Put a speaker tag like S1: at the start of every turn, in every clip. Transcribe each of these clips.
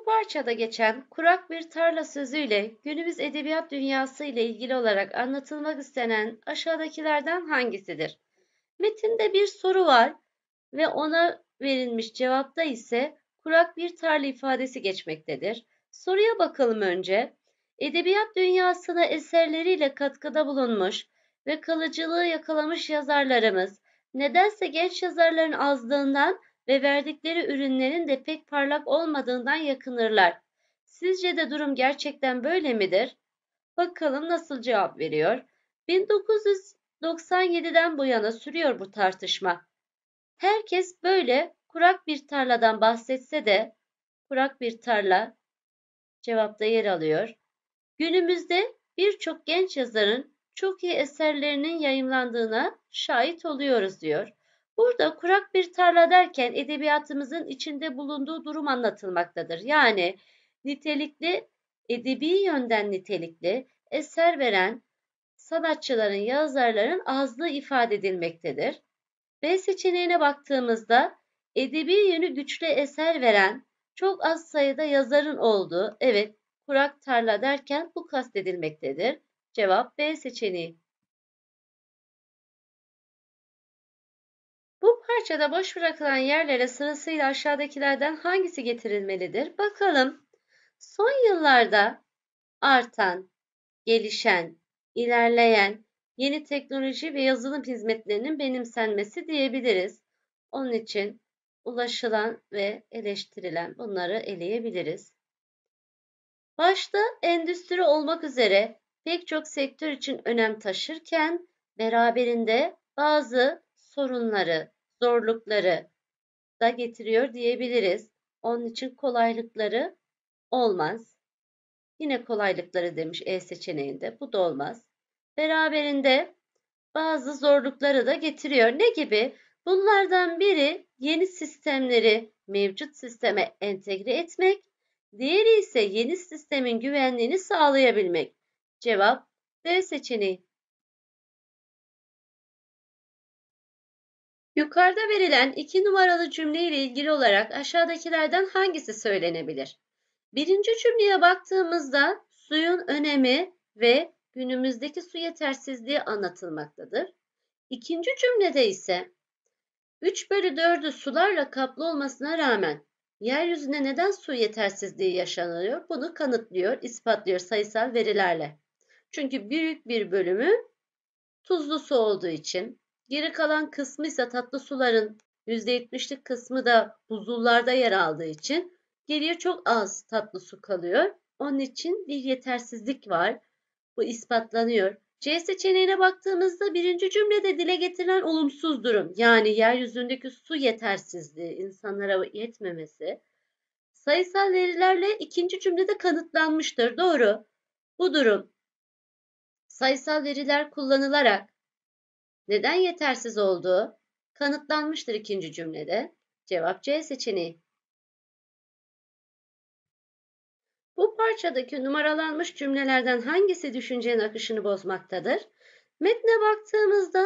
S1: Bu parçada geçen kurak bir tarla sözüyle günümüz edebiyat dünyası
S2: ile ilgili olarak anlatılmak istenen aşağıdakilerden hangisidir? Metinde bir soru var ve ona verilmiş cevapta ise kurak bir tarla ifadesi geçmektedir. Soruya bakalım önce. Edebiyat dünyasına eserleriyle katkıda bulunmuş ve kalıcılığı yakalamış yazarlarımız nedense genç yazarların azlığından ve verdikleri ürünlerin de pek parlak olmadığından yakınırlar. Sizce de durum gerçekten böyle midir? Bakalım nasıl cevap veriyor. 1997'den bu yana sürüyor bu tartışma. Herkes böyle kurak bir tarladan bahsetse de kurak bir tarla cevapta yer alıyor. Günümüzde birçok genç yazarın çok iyi eserlerinin yayımlandığına şahit oluyoruz diyor. Burada kurak bir tarla derken edebiyatımızın içinde bulunduğu durum anlatılmaktadır. Yani nitelikli, edebi yönden nitelikli, eser veren sanatçıların, yazarların azlığı ifade edilmektedir. B seçeneğine baktığımızda edebi yönü güçlü eser veren çok
S1: az sayıda yazarın olduğu, evet kurak tarla derken bu kastedilmektedir. Cevap B seçeneği. Bu parçada boş bırakılan yerlere sırasıyla aşağıdakilerden hangisi getirilmelidir?
S2: Bakalım. Son yıllarda artan, gelişen, ilerleyen, yeni teknoloji ve yazılım hizmetlerinin benimsenmesi diyebiliriz. Onun için ulaşılan ve eleştirilen bunları eleyebiliriz. Başta endüstri olmak üzere pek çok sektör için önem taşırken beraberinde bazı sorunları, zorlukları da getiriyor diyebiliriz. Onun için kolaylıkları olmaz. Yine kolaylıkları demiş E seçeneğinde. Bu da olmaz. Beraberinde bazı zorlukları da getiriyor. Ne gibi? Bunlardan biri yeni sistemleri mevcut sisteme entegre
S1: etmek, diğeri ise yeni sistemin güvenliğini sağlayabilmek. Cevap D seçeneği. Yukarıda verilen iki numaralı cümle ile ilgili olarak aşağıdakilerden hangisi
S2: söylenebilir? Birinci cümleye baktığımızda suyun önemi ve günümüzdeki su yetersizliği anlatılmaktadır. İkinci cümlede ise 3 bölü 4'ü sularla kaplı olmasına rağmen yeryüzünde neden su yetersizliği yaşanıyor bunu kanıtlıyor, ispatlıyor sayısal verilerle. Çünkü büyük bir bölümü tuzlu su olduğu için, Geri kalan kısmı ise tatlı suların %70'lik kısmı da buzullarda yer aldığı için geriye çok az tatlı su kalıyor. Onun için bir yetersizlik var. Bu ispatlanıyor. C seçeneğine baktığımızda birinci cümlede dile getirilen olumsuz durum yani yeryüzündeki su yetersizliği, insanlara yetmemesi sayısal verilerle ikinci cümlede kanıtlanmıştır. Doğru. Bu durum sayısal veriler kullanılarak neden yetersiz olduğu
S1: kanıtlanmıştır ikinci cümlede. Cevap C seçeneği. Bu parçadaki numaralanmış cümlelerden hangisi düşüncenin
S2: akışını bozmaktadır? Metne baktığımızda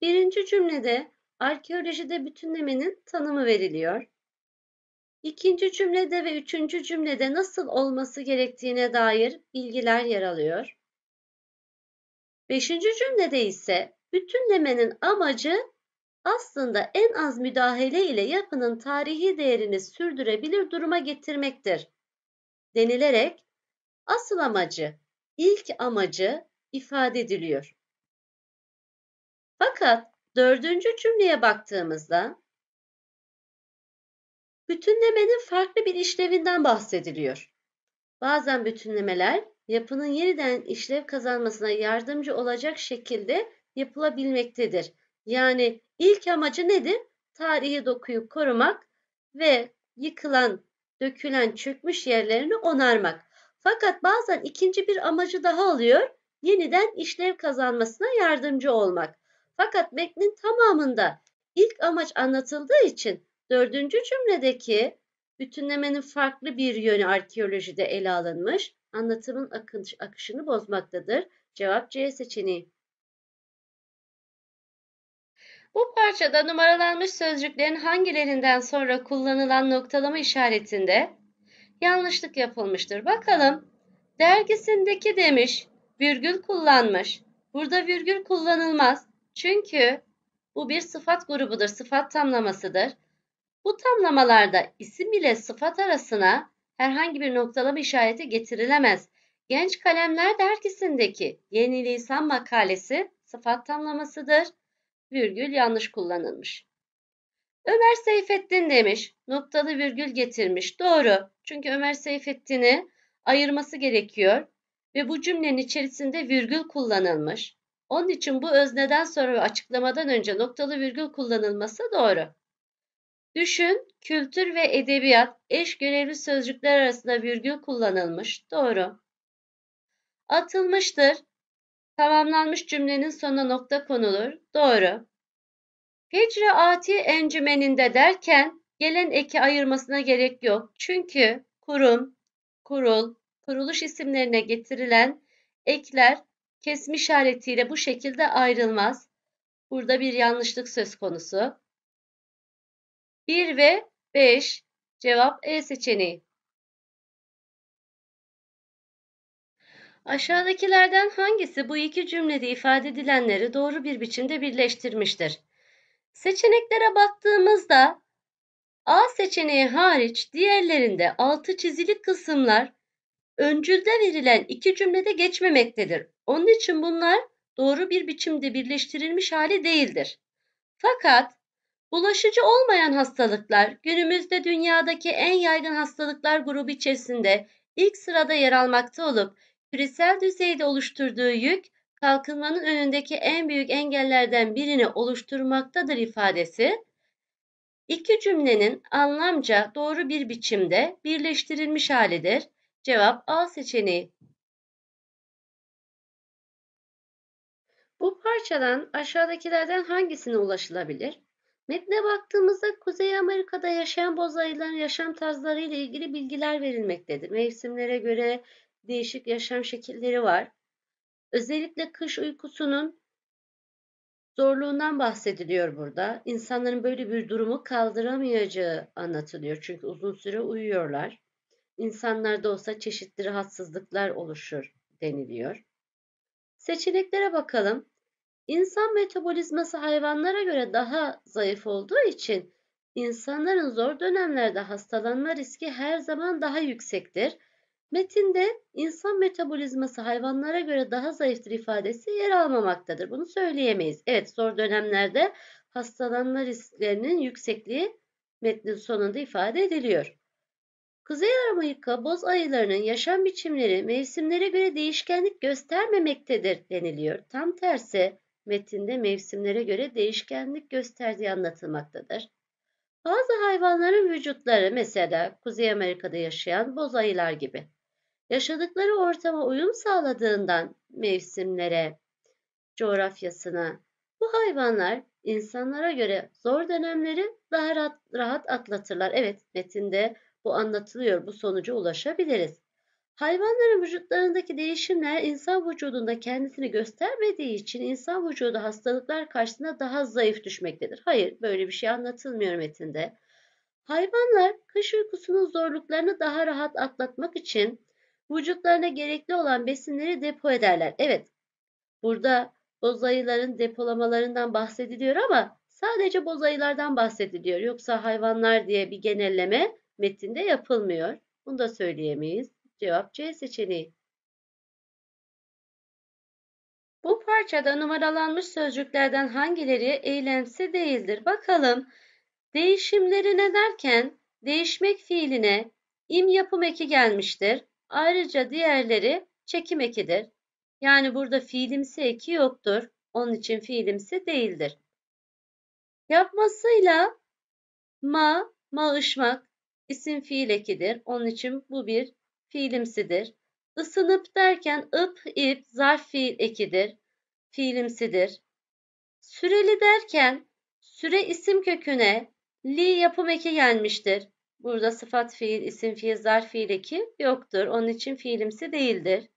S2: birinci cümlede arkeolojide bütünlemenin tanımı veriliyor. İkinci cümlede ve üçüncü cümlede nasıl olması gerektiğine dair bilgiler yer alıyor. Beşinci cümlede ise Bütünlemenin amacı aslında en az müdahale ile yapının tarihi değerini sürdürebilir duruma getirmektir denilerek asıl amacı, ilk amacı
S1: ifade ediliyor. Fakat dördüncü cümleye baktığımızda bütünlemenin farklı bir işlevinden
S2: bahsediliyor. Bazen bütünlemeler yapının yeniden işlev kazanmasına yardımcı olacak şekilde yapılabilmektedir. Yani ilk amacı nedir? Tarihi dokuyu korumak ve yıkılan, dökülen, çökmüş yerlerini onarmak. Fakat bazen ikinci bir amacı daha oluyor. Yeniden işlev kazanmasına yardımcı olmak. Fakat metnin tamamında ilk amaç anlatıldığı için dördüncü cümledeki bütünlemenin farklı bir yönü arkeolojide ele alınmış, anlatımın akış, akışını bozmaktadır. Cevap C seçeneği. Bu parçada numaralanmış sözcüklerin hangilerinden sonra kullanılan noktalama işaretinde yanlışlık yapılmıştır. Bakalım dergisindeki demiş virgül kullanmış. Burada virgül kullanılmaz. Çünkü bu bir sıfat grubudur, sıfat tamlamasıdır. Bu tamlamalarda isim ile sıfat arasına herhangi bir noktalama işareti getirilemez. Genç Kalemler Dergisi'ndeki Yeni Lisan makalesi sıfat tamlamasıdır virgül yanlış kullanılmış. Ömer Seyfettin demiş. Noktalı virgül getirmiş. Doğru. Çünkü Ömer Seyfettin'i ayırması gerekiyor ve bu cümlenin içerisinde virgül kullanılmış. Onun için bu özneden sonra ve açıklamadan önce noktalı virgül kullanılması doğru. Düşün, kültür ve edebiyat eş görevli sözcükler arasında virgül kullanılmış. Doğru. Atılmıştır. Tamamlanmış cümlenin sonuna nokta konulur. Doğru. Hicre ati encümeninde derken gelen eki ayırmasına gerek yok. Çünkü kurum, kurul, kuruluş isimlerine getirilen ekler kesme işaretiyle bu şekilde ayrılmaz. Burada bir yanlışlık söz konusu.
S1: 1 ve 5 cevap E seçeneği. Aşağıdakilerden hangisi
S2: bu iki cümlede ifade edilenleri doğru bir biçimde birleştirmiştir? Seçeneklere baktığımızda A seçeneği hariç diğerlerinde altı çizili kısımlar öncülde verilen iki cümlede geçmemektedir. Onun için bunlar doğru bir biçimde birleştirilmiş hali değildir. Fakat bulaşıcı olmayan hastalıklar günümüzde dünyadaki en yaygın hastalıklar grubu içerisinde ilk sırada yer almakta olup küresel düzeyde oluşturduğu yük kalkınmanın önündeki en büyük engellerden birini oluşturmaktadır ifadesi, İki cümlenin anlamca doğru bir biçimde birleştirilmiş
S1: halidir. Cevap A seçeneği. Bu parçadan aşağıdakilerden hangisine ulaşılabilir?
S2: Metne baktığımızda Kuzey Amerika'da yaşayan bozayıların yaşam tarzları ile ilgili bilgiler verilmektedir. Mevsimlere göre değişik yaşam şekilleri var. Özellikle kış uykusunun zorluğundan bahsediliyor burada. İnsanların böyle bir durumu kaldıramayacağı anlatılıyor. Çünkü uzun süre uyuyorlar. İnsanlarda olsa çeşitli rahatsızlıklar oluşur deniliyor. Seçeneklere bakalım. İnsan metabolizması hayvanlara göre daha zayıf olduğu için insanların zor dönemlerde hastalanma riski her zaman daha yüksektir. Metinde insan metabolizması hayvanlara göre daha zayıftır ifadesi yer almamaktadır. Bunu söyleyemeyiz. Evet zor dönemlerde hastalanma risklerinin yüksekliği metnin sonunda ifade ediliyor. Kuzey Amerika boz ayılarının yaşam biçimleri mevsimlere göre değişkenlik göstermemektedir deniliyor. Tam tersi metinde mevsimlere göre değişkenlik gösterdiği anlatılmaktadır. Bazı hayvanların vücutları mesela Kuzey Amerika'da yaşayan boz ayılar gibi yaşadıkları ortama uyum sağladığından mevsimlere, coğrafyasına bu hayvanlar insanlara göre zor dönemleri daha rahat, rahat atlatırlar. Evet metinde bu anlatılıyor. Bu sonuca ulaşabiliriz. Hayvanların vücutlarındaki değişimler insan vücudunda kendisini göstermediği için insan vücudu hastalıklar karşısında daha zayıf düşmektedir. Hayır, böyle bir şey anlatılmıyor metinde. Hayvanlar kış uykusunun zorluklarını daha rahat atlatmak için vücutlarına gerekli olan besinleri depo ederler. Evet, burada bozayıların depolamalarından bahsediliyor ama sadece bozayılardan bahsediliyor. Yoksa hayvanlar diye bir genelleme metinde yapılmıyor.
S1: Bunu da söyleyemeyiz. Cevap C seçeneği. Bu parçada numaralanmış sözcüklerden hangileri eylemsi değildir?
S2: Bakalım. Değişimleri ne derken değişmek fiiline im yapım eki gelmiştir. Ayrıca diğerleri çekim ekidir. Yani burada fiilimsi eki yoktur. Onun için fiilimsi değildir. Yapmasıyla ma, mağışmak isim fiil ekidir. Onun için bu bir fiilimsidir. Isınıp derken ıp, ip zarf fiil ekidir. Fiilimsidir. Süreli derken süre isim köküne li yapım eki gelmiştir. Burada sıfat fiil, isim fiil, zarf fiil eki yoktur. Onun için fiilimsi değildir.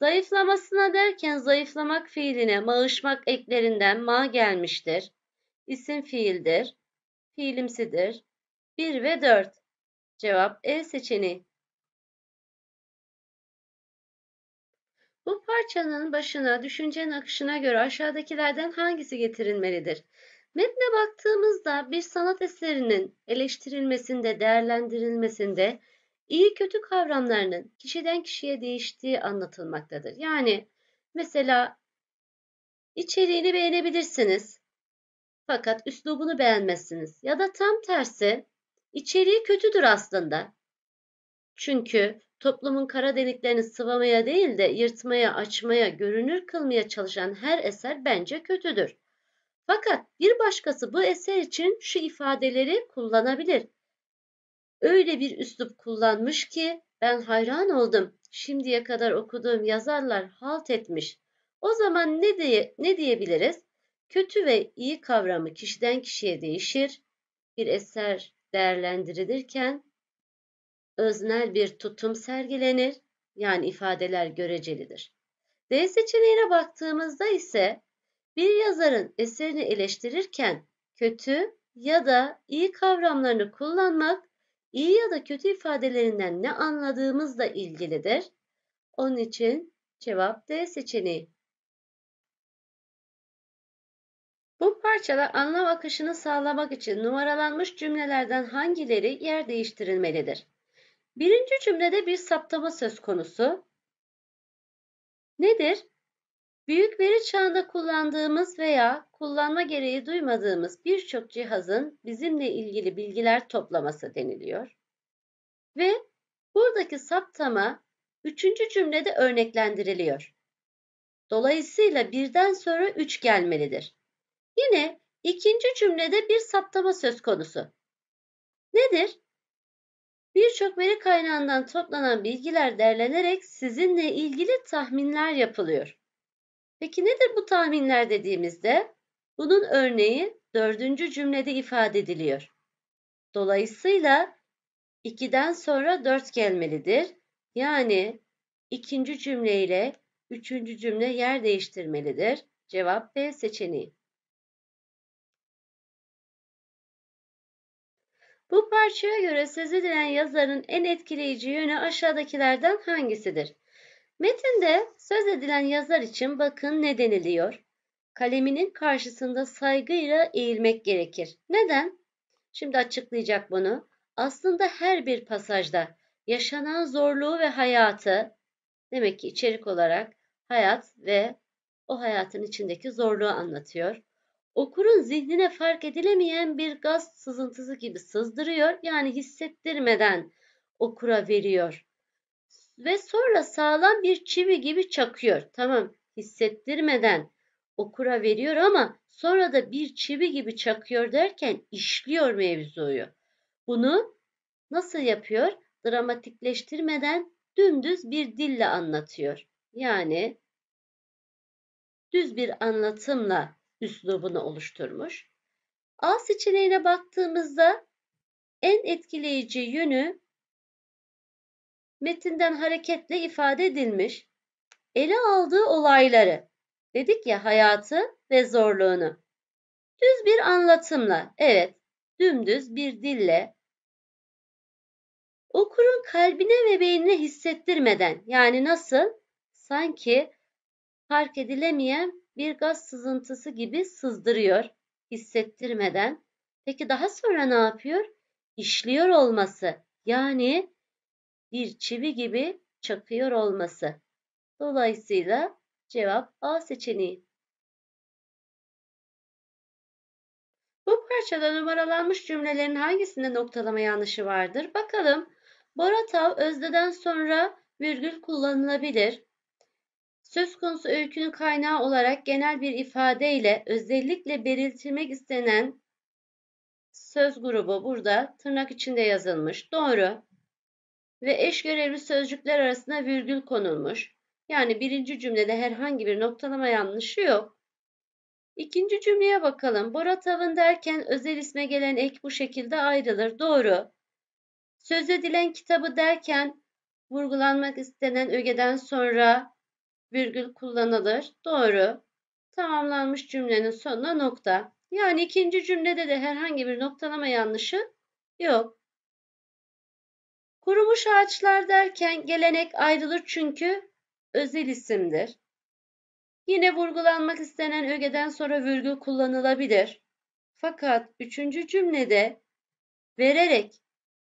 S2: Zayıflamasına derken zayıflamak fiiline mağışmak eklerinden ma gelmiştir. İsim fiildir.
S1: Fiilimsidir. 1 ve 4. Cevap E seçeneği. Bu parçanın başına düşüncenin akışına göre aşağıdakilerden hangisi getirilmelidir? Metne
S2: baktığımızda bir sanat eserinin eleştirilmesinde, değerlendirilmesinde iyi kötü kavramlarının kişiden kişiye değiştiği anlatılmaktadır. Yani mesela içeriğini beğenebilirsiniz fakat üslubunu beğenmezsiniz ya da tam tersi içeriği kötüdür aslında. Çünkü toplumun kara deliklerini sıvamaya değil de yırtmaya, açmaya, görünür kılmaya çalışan her eser bence kötüdür. Fakat bir başkası bu eser için şu ifadeleri kullanabilir. Öyle bir üslup kullanmış ki ben hayran oldum. Şimdiye kadar okuduğum yazarlar halt etmiş. O zaman ne diye ne diyebiliriz? Kötü ve iyi kavramı kişiden kişiye değişir. Bir eser değerlendirilirken öznel bir tutum sergilenir. Yani ifadeler görecelidir. D seçeneğine baktığımızda ise bir yazarın eserini eleştirirken kötü ya da iyi kavramlarını kullanmak iyi ya da kötü ifadelerinden
S1: ne anladığımızla ilgilidir. Onun için cevap D seçeneği. Bu parçada anlam akışını
S2: sağlamak için numaralanmış cümlelerden hangileri yer değiştirilmelidir? Birinci cümlede bir saptama söz konusu. Nedir? Büyük veri çağında kullandığımız veya kullanma gereği duymadığımız birçok cihazın bizimle ilgili bilgiler toplaması deniliyor. Ve buradaki saptama üçüncü cümlede örneklendiriliyor. Dolayısıyla birden sonra üç gelmelidir. Yine ikinci cümlede bir saptama söz konusu. Nedir? Birçok veri kaynağından toplanan bilgiler derlenerek sizinle ilgili tahminler yapılıyor. Peki nedir bu tahminler dediğimizde? Bunun örneği dördüncü cümlede ifade ediliyor. Dolayısıyla 2'den sonra 4 gelmelidir. Yani ikinci cümle ile üçüncü cümle yer
S1: değiştirmelidir. Cevap B seçeneği. Bu parçaya göre sezilen yazarın en etkileyici
S2: yönü aşağıdakilerden hangisidir? Metinde söz edilen yazar için bakın ne deniliyor? Kaleminin karşısında saygıyla eğilmek gerekir. Neden? Şimdi açıklayacak bunu. Aslında her bir pasajda yaşanan zorluğu ve hayatı demek ki içerik olarak hayat ve o hayatın içindeki zorluğu anlatıyor. Okurun zihnine fark edilemeyen bir gaz sızıntısı gibi sızdırıyor yani hissettirmeden okura veriyor ve sonra sağlam bir çivi gibi çakıyor. Tamam hissettirmeden okura veriyor ama sonra da bir çivi gibi çakıyor derken işliyor mevzuyu. Bunu nasıl yapıyor? Dramatikleştirmeden dümdüz bir dille anlatıyor. Yani düz bir anlatımla üslubunu oluşturmuş. A seçeneğine baktığımızda en etkileyici yönü metinden hareketle ifade edilmiş, ele aldığı olayları, dedik ya hayatı ve zorluğunu. Düz bir anlatımla, evet, dümdüz bir dille okurun kalbine ve beynine hissettirmeden yani nasıl? Sanki fark edilemeyen bir gaz sızıntısı gibi sızdırıyor, hissettirmeden. Peki daha sonra ne yapıyor? İşliyor olması yani
S1: bir çivi gibi çakıyor olması. Dolayısıyla cevap A seçeneği. Bu parçada numaralanmış cümlelerin hangisinde noktalama yanlışı vardır? Bakalım. Boratav
S2: özdeden sonra virgül kullanılabilir. Söz konusu öykünün kaynağı olarak genel bir ifadeyle özellikle belirtilmek istenen söz grubu burada tırnak içinde yazılmış. Doğru ve eş görevli sözcükler arasına virgül konulmuş. Yani birinci cümlede herhangi bir noktalama yanlışı yok. İkinci cümleye bakalım. Borat tavın derken özel isme gelen ek bu şekilde ayrılır. Doğru. Söz edilen kitabı derken vurgulanmak istenen ögeden sonra virgül kullanılır. Doğru. Tamamlanmış cümlenin sonuna nokta. Yani ikinci cümlede de herhangi bir noktalama yanlışı yok. Kurumuş ağaçlar derken gelenek ayrılır çünkü özel isimdir. Yine vurgulanmak istenen ögeden sonra virgül kullanılabilir. Fakat üçüncü cümlede vererek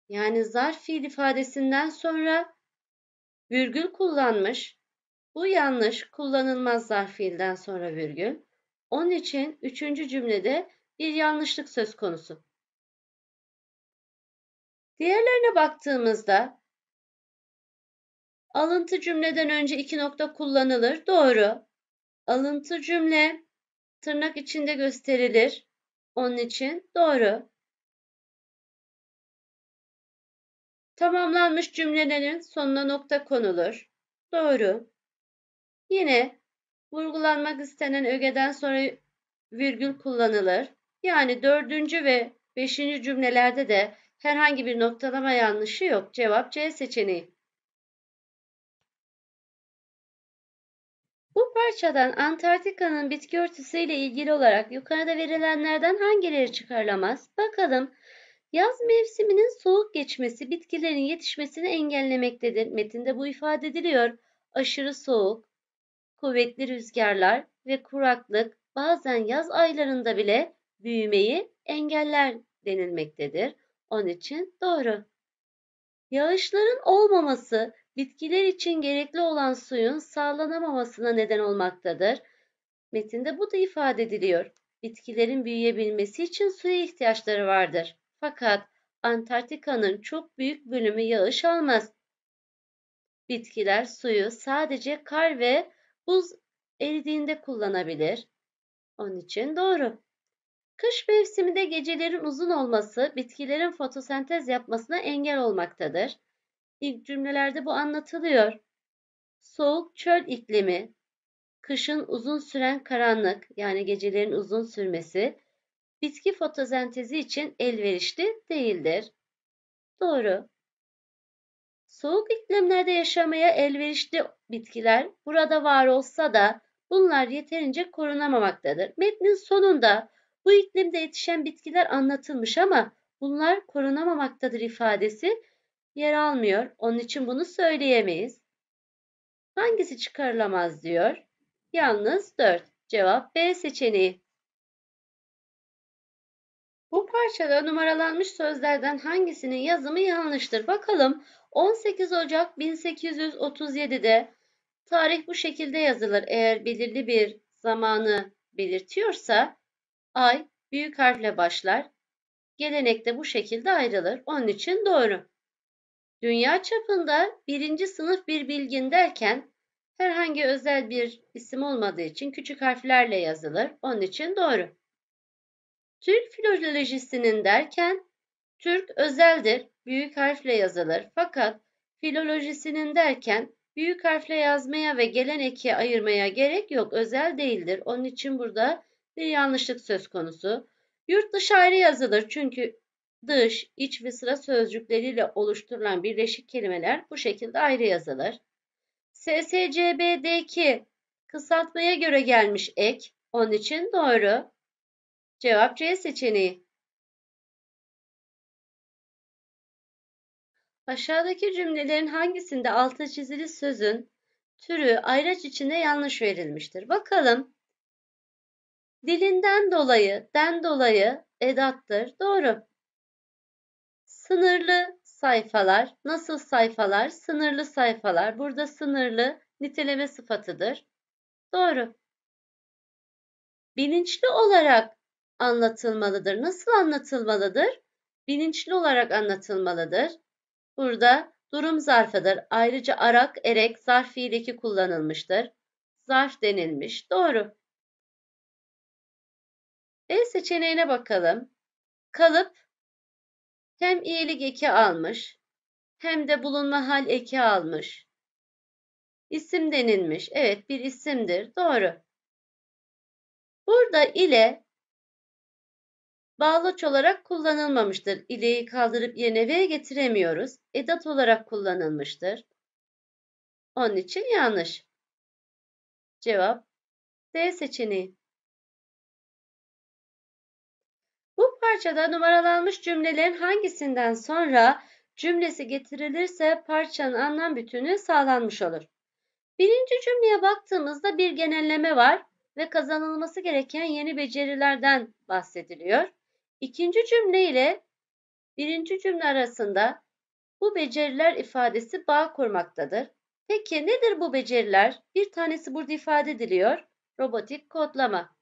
S2: yani zarf fiil ifadesinden sonra virgül kullanmış. Bu yanlış kullanılmaz zarf fiilden sonra virgül. Onun için üçüncü cümlede bir yanlışlık söz
S1: konusu. Diğerlerine baktığımızda alıntı cümleden önce iki nokta kullanılır. Doğru. Alıntı cümle tırnak içinde gösterilir. Onun için doğru. Tamamlanmış cümlelerin sonuna nokta konulur. Doğru. Yine
S2: vurgulanmak istenen ögeden sonra virgül kullanılır. Yani dördüncü
S1: ve beşinci cümlelerde de Herhangi bir noktalama yanlışı yok. Cevap C seçeneği. Bu parçadan Antarktika'nın bitki örtüsüyle ilgili olarak yukarıda verilenlerden hangileri çıkarılamaz?
S2: Bakalım. Yaz mevsiminin soğuk geçmesi bitkilerin yetişmesini engellemektedir. Metinde bu ifade ediliyor. Aşırı soğuk, kuvvetli rüzgarlar ve kuraklık bazen yaz aylarında bile büyümeyi engeller denilmektedir. Onun için doğru. Yağışların olmaması bitkiler için gerekli olan suyun sağlanamamasına neden olmaktadır. Metinde bu da ifade ediliyor. Bitkilerin büyüyebilmesi için suya ihtiyaçları vardır. Fakat Antarktika'nın çok büyük bölümü yağış almaz. Bitkiler suyu sadece kar ve buz eridiğinde kullanabilir. Onun için doğru. Kış mevsiminde gecelerin uzun olması bitkilerin fotosentez yapmasına engel olmaktadır. İlk cümlelerde bu anlatılıyor. Soğuk çöl iklimi, kışın uzun süren karanlık yani gecelerin uzun sürmesi bitki fotosentezi için elverişli değildir. Doğru. Soğuk iklimlerde yaşamaya elverişli bitkiler burada var olsa da bunlar yeterince korunamamaktadır. Metnin sonunda bu iklimde yetişen bitkiler anlatılmış ama bunlar korunamamaktadır ifadesi yer almıyor. Onun
S1: için bunu söyleyemeyiz. Hangisi çıkarılamaz diyor? Yalnız 4. Cevap B seçeneği. Bu
S2: parçada numaralanmış sözlerden hangisinin yazımı yanlıştır? Bakalım 18 Ocak 1837'de tarih bu şekilde yazılır. Eğer belirli bir zamanı belirtiyorsa ay büyük harfle başlar. Gelenekte bu şekilde ayrılır. Onun için doğru. Dünya çapında birinci sınıf bir bilgin derken herhangi özel bir isim olmadığı için küçük harflerle yazılır. Onun için doğru. Türk filolojisinin derken Türk özeldir, büyük harfle yazılır. Fakat filolojisinin derken büyük harfle yazmaya ve gelen ayırmaya gerek yok. Özel değildir. Onun için burada bir yanlışlık söz konusu. Yurt dışı ayrı yazılır çünkü dış, iç ve sıra sözcükleriyle oluşturulan birleşik kelimeler bu şekilde ayrı yazılır. SSCB'deki kısaltmaya göre
S1: gelmiş ek, onun için doğru. Cevap C seçeneği. Aşağıdaki cümlelerin hangisinde altı çizili sözün türü ayraç içinde yanlış verilmiştir?
S2: Bakalım. Dilinden dolayı, den dolayı edattır. Doğru. Sınırlı sayfalar, nasıl sayfalar? Sınırlı sayfalar. Burada sınırlı niteleme sıfatıdır. Doğru. Bilinçli olarak anlatılmalıdır. Nasıl anlatılmalıdır? Bilinçli olarak anlatılmalıdır. Burada durum zarfıdır. Ayrıca arak, erek zarf fiileki kullanılmıştır. Zarf denilmiş.
S1: Doğru. E seçeneğine bakalım. Kalıp hem iyilik eki almış hem de bulunma hal eki almış. İsim denilmiş. Evet bir isimdir. Doğru. Burada ile bağlaç olarak kullanılmamıştır. İleyi kaldırıp yerine ve getiremiyoruz. Edat olarak kullanılmıştır. Onun için yanlış. Cevap D seçeneği. parçada numaralanmış cümlelerin hangisinden sonra cümlesi getirilirse parçanın
S2: anlam bütünü sağlanmış olur. Birinci cümleye baktığımızda bir genelleme var ve kazanılması gereken yeni becerilerden bahsediliyor. İkinci cümle ile birinci cümle arasında bu beceriler ifadesi
S1: bağ kurmaktadır. Peki nedir bu beceriler? Bir tanesi burada ifade ediliyor. Robotik kodlama.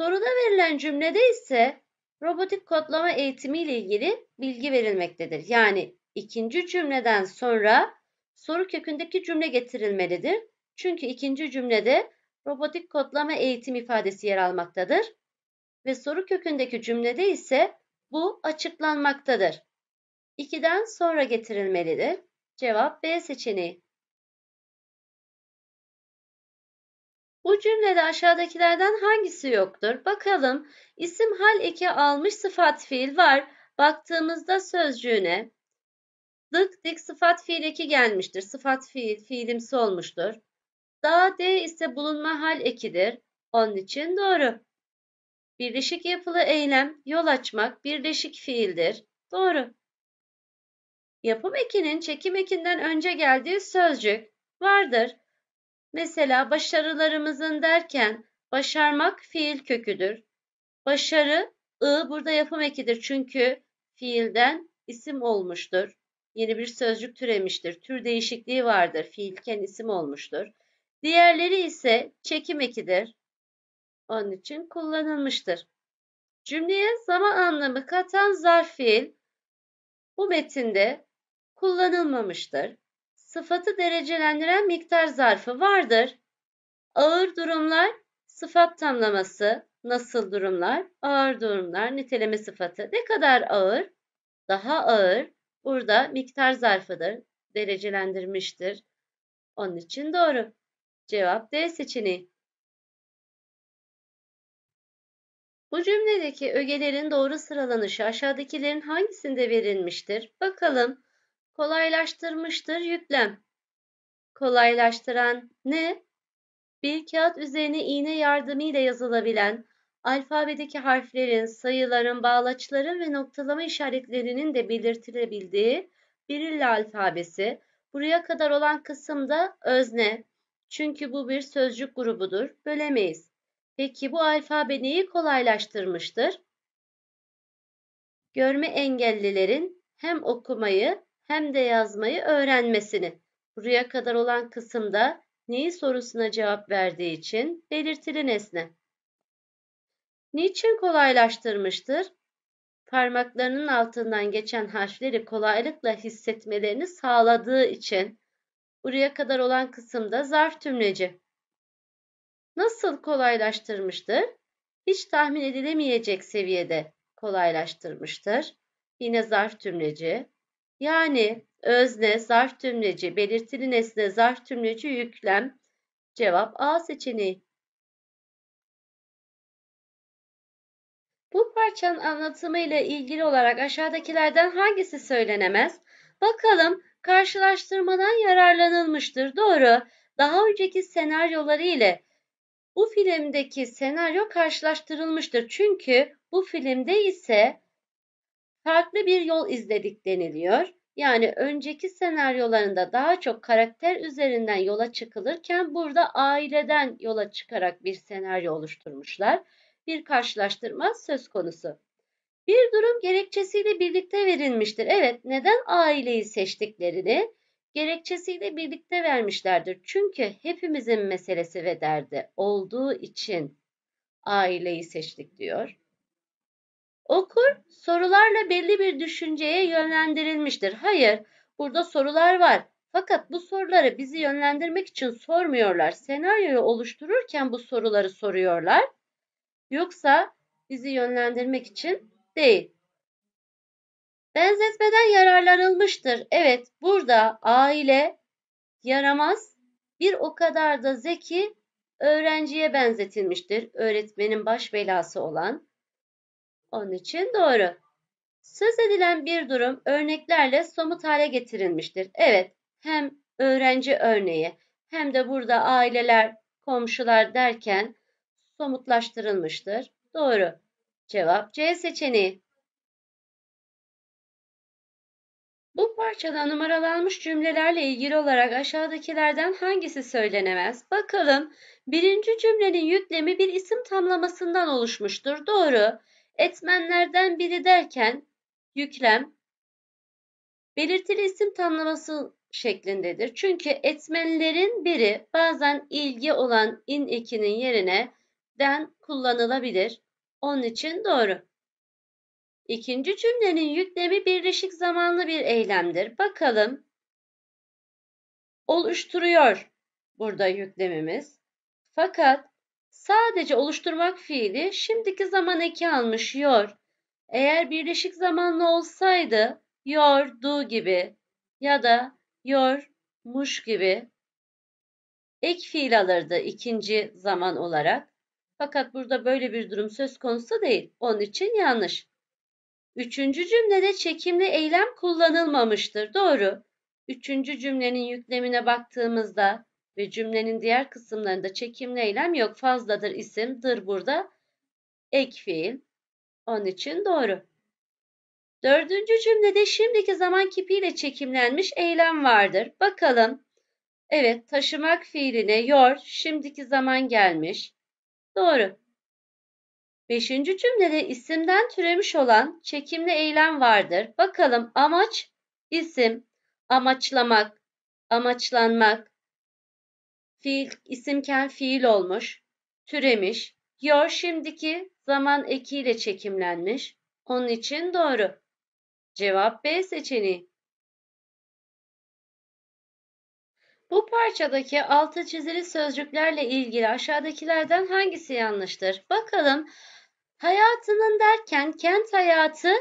S1: Soruda verilen cümlede ise robotik kodlama eğitimi ile ilgili bilgi verilmektedir.
S2: Yani ikinci cümleden sonra soru kökündeki cümle getirilmelidir. Çünkü ikinci cümlede robotik kodlama eğitim ifadesi yer almaktadır ve soru kökündeki cümlede ise bu açıklanmaktadır.
S1: 2'den sonra getirilmelidir. Cevap B seçeneği. Bu cümlede aşağıdakilerden hangisi yoktur?
S2: Bakalım isim hal eki almış sıfat fiil var. Baktığımızda sözcüğüne dık dik sıfat fiil eki gelmiştir. Sıfat fiil fiilimsi olmuştur. Da D ise bulunma hal ekidir. Onun için doğru. Birleşik yapılı eylem yol açmak birleşik fiildir. Doğru. Yapım ekinin çekim ekinden önce geldiği sözcük vardır. Mesela başarılarımızın derken başarmak fiil köküdür. Başarı ı burada yapım ekidir çünkü fiilden isim olmuştur. Yeni bir sözcük türemiştir. Tür değişikliği vardır. Fiilken isim olmuştur. Diğerleri ise çekim ekidir. Onun için kullanılmıştır. Cümleye zaman anlamı katan zarf fiil bu metinde kullanılmamıştır sıfatı derecelendiren miktar zarfı vardır. Ağır durumlar sıfat tamlaması, nasıl durumlar, ağır durumlar, niteleme sıfatı. Ne kadar ağır? Daha ağır.
S1: Burada miktar zarfıdır, derecelendirmiştir. Onun için doğru. Cevap D seçeneği. Bu cümledeki ögelerin doğru sıralanışı aşağıdakilerin hangisinde verilmiştir?
S2: Bakalım kolaylaştırmıştır yüklem. Kolaylaştıran ne? Bir kağıt üzerine iğne yardımıyla yazılabilen alfabedeki harflerin, sayıların, bağlaçların ve noktalama işaretlerinin de belirtilebildiği Birilli alfabesi. Buraya kadar olan kısımda özne. Çünkü bu bir sözcük grubudur. Bölemeyiz. Peki bu alfabe neyi kolaylaştırmıştır? Görme engellilerin hem okumayı hem de yazmayı öğrenmesini. Buraya kadar olan kısımda neyi sorusuna cevap verdiği için belirtili nesne. Niçin kolaylaştırmıştır? Parmaklarının altından geçen harfleri kolaylıkla hissetmelerini sağladığı için buraya kadar olan kısımda zarf tümleci. Nasıl kolaylaştırmıştır? Hiç tahmin edilemeyecek seviyede kolaylaştırmıştır. Yine zarf tümleci. Yani özne, zarf tümleci, belirtili nesne, zarf tümleci, yüklem.
S1: Cevap A seçeneği. Bu parçanın anlatımıyla ilgili olarak aşağıdakilerden hangisi
S2: söylenemez? Bakalım karşılaştırmadan yararlanılmıştır. Doğru. Daha önceki senaryoları ile bu filmdeki senaryo karşılaştırılmıştır. Çünkü bu filmde ise farklı bir yol izledik deniliyor. Yani önceki senaryolarında daha çok karakter üzerinden yola çıkılırken burada aileden yola çıkarak bir senaryo oluşturmuşlar. Bir karşılaştırma söz konusu. Bir durum gerekçesiyle birlikte verilmiştir. Evet, neden aileyi seçtiklerini gerekçesiyle birlikte vermişlerdir. Çünkü hepimizin meselesi ve derdi olduğu için aileyi seçtik diyor. Okur sorularla belli bir düşünceye yönlendirilmiştir. Hayır, burada sorular var. Fakat bu soruları bizi yönlendirmek için sormuyorlar. Senaryoyu oluştururken bu soruları soruyorlar. Yoksa bizi yönlendirmek için değil. Benzetmeden yararlanılmıştır. Evet, burada aile yaramaz, bir o kadar da zeki öğrenciye benzetilmiştir. Öğretmenin baş belası olan onun için doğru. Söz edilen bir durum örneklerle somut hale getirilmiştir. Evet, hem öğrenci örneği hem de burada
S1: aileler, komşular derken somutlaştırılmıştır. Doğru. Cevap C seçeneği. Bu parçada numaralanmış cümlelerle ilgili olarak aşağıdakilerden hangisi
S2: söylenemez? Bakalım. Birinci cümlenin yüklemi bir isim tamlamasından oluşmuştur. Doğru. Etmenlerden biri derken yüklem belirtili isim tanımlaması şeklindedir. Çünkü etmenlerin biri bazen ilgi olan in ekinin yerine den kullanılabilir. Onun için doğru. İkinci cümlenin yüklemi birleşik zamanlı bir eylemdir. Bakalım. Oluşturuyor burada yüklemimiz. Fakat Sadece oluşturmak fiili şimdiki zaman eki almış yor. Eğer birleşik zamanlı olsaydı yordu gibi ya da yormuş gibi ek fiil alırdı ikinci zaman olarak. Fakat burada böyle bir durum söz konusu değil. Onun için yanlış. Üçüncü cümlede çekimli eylem kullanılmamıştır. Doğru. Üçüncü cümlenin yüklemine baktığımızda ve cümlenin diğer kısımlarında çekimli eylem yok. Fazladır isimdir burada ek fiil. Onun için doğru. Dördüncü cümlede şimdiki zaman kipiyle çekimlenmiş eylem vardır. Bakalım. Evet taşımak fiiline yor şimdiki zaman gelmiş. Doğru. Beşinci cümlede isimden türemiş olan çekimli eylem vardır. Bakalım amaç, isim, amaçlamak, amaçlanmak, Fiil isimken fiil olmuş, türemiş. Your şimdiki zaman
S1: ekiyle çekimlenmiş. Onun için doğru. Cevap B seçeneği. Bu parçadaki altı çizili sözcüklerle ilgili aşağıdakilerden hangisi yanlıştır? Bakalım.
S2: Hayatının derken kent hayatı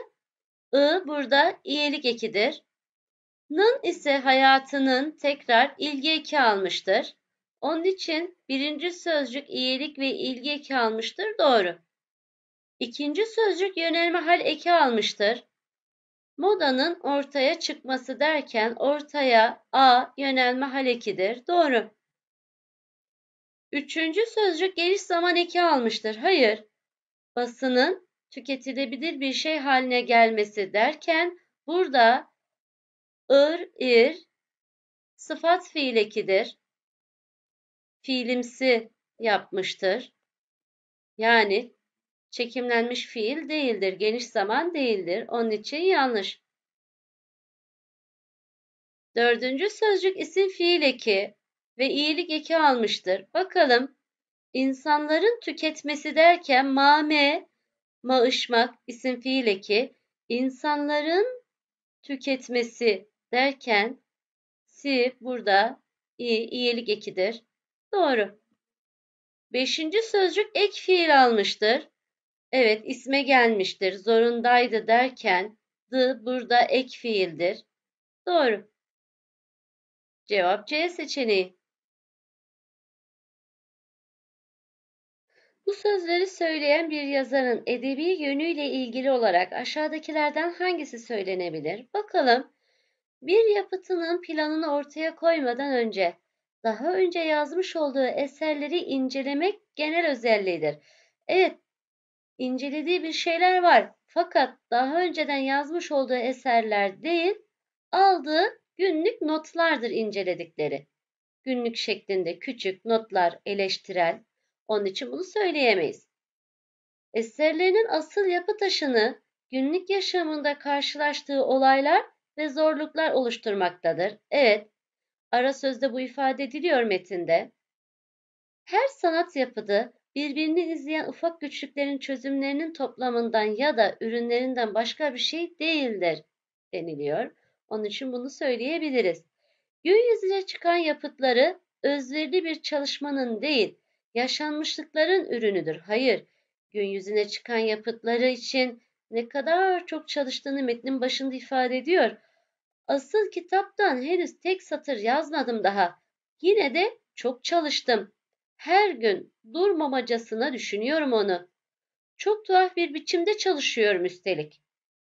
S2: ı burada iyelik ekidir. Nın ise hayatının tekrar ilgi eki almıştır. Onun için birinci sözcük iyilik ve ilgi eki almıştır. Doğru. İkinci sözcük yönelme hal eki almıştır. Modanın ortaya çıkması derken ortaya a yönelme hal ekidir. Doğru. Üçüncü sözcük geliş zaman eki almıştır. Hayır. Basının tüketilebilir bir şey haline gelmesi derken burada
S1: ır, ir sıfat fiil ekidir fiilimsi yapmıştır. Yani
S2: çekimlenmiş fiil değildir, geniş zaman değildir. Onun için yanlış. Dördüncü sözcük isim fiil eki ve iyilik eki almıştır. Bakalım insanların tüketmesi derken mame, maışmak isim fiil eki, insanların tüketmesi derken si burada i iyilik ekidir. Doğru. Beşinci sözcük ek fiil almıştır. Evet isme gelmiştir. Zorundaydı derken dı burada ek fiildir.
S1: Doğru. Cevap C seçeneği. Bu sözleri söyleyen bir yazarın
S2: edebi yönüyle ilgili olarak aşağıdakilerden hangisi söylenebilir? Bakalım. Bir yapıtının planını ortaya koymadan önce daha önce yazmış olduğu eserleri incelemek genel özelliğidir. Evet, incelediği bir şeyler var. Fakat daha önceden yazmış olduğu eserler değil, aldığı günlük notlardır inceledikleri. Günlük şeklinde küçük notlar, eleştirel. Onun için bunu söyleyemeyiz. Eserlerinin asıl yapı taşını günlük yaşamında karşılaştığı olaylar ve zorluklar oluşturmaktadır. Evet, Ara sözde bu ifade ediliyor metinde. Her sanat yapıdı birbirini izleyen ufak güçlüklerin çözümlerinin toplamından ya da ürünlerinden başka bir şey değildir deniliyor. Onun için bunu söyleyebiliriz. Gün yüzüne çıkan yapıtları özverili bir çalışmanın değil, yaşanmışlıkların ürünüdür. Hayır, gün yüzüne çıkan yapıtları için ne kadar çok çalıştığını metnin başında ifade ediyor. Asıl kitaptan henüz tek satır yazmadım daha. Yine de çok çalıştım. Her gün durmamacasına düşünüyorum onu. Çok tuhaf bir biçimde çalışıyorum üstelik.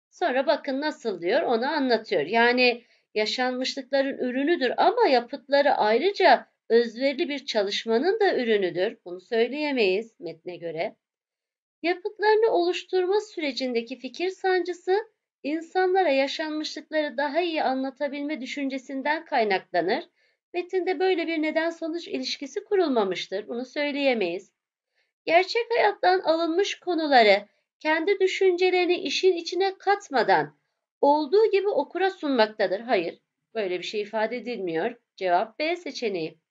S2: Sonra bakın nasıl diyor onu anlatıyor. Yani yaşanmışlıkların ürünüdür ama yapıtları ayrıca özverili bir çalışmanın da ürünüdür. Bunu söyleyemeyiz metne göre. Yapıtlarını oluşturma sürecindeki fikir sancısı insanlara yaşanmışlıkları daha iyi anlatabilme düşüncesinden kaynaklanır. Metinde böyle bir neden sonuç ilişkisi kurulmamıştır. Bunu söyleyemeyiz. Gerçek hayattan alınmış konuları kendi düşüncelerini işin içine katmadan olduğu gibi okura sunmaktadır.
S1: Hayır, böyle bir şey ifade edilmiyor. Cevap B seçeneği.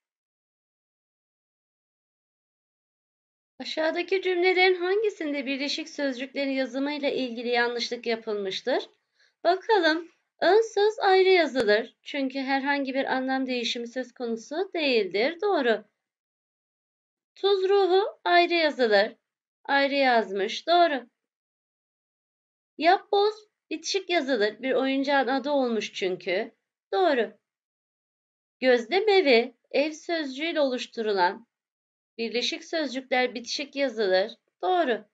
S1: Aşağıdaki cümlelerin hangisinde birleşik
S2: sözcüklerin yazımıyla ilgili yanlışlık yapılmıştır? Bakalım. Ön söz ayrı yazılır. Çünkü herhangi bir anlam değişimi söz konusu değildir. Doğru.
S1: Tuz ruhu ayrı yazılır. Ayrı yazmış. Doğru. Yap boz bitişik yazılır. Bir oyuncağın adı olmuş
S2: çünkü. Doğru. Gözde mevi ev sözcüğüyle oluşturulan Birleşik sözcükler bitişik yazılır. Doğru.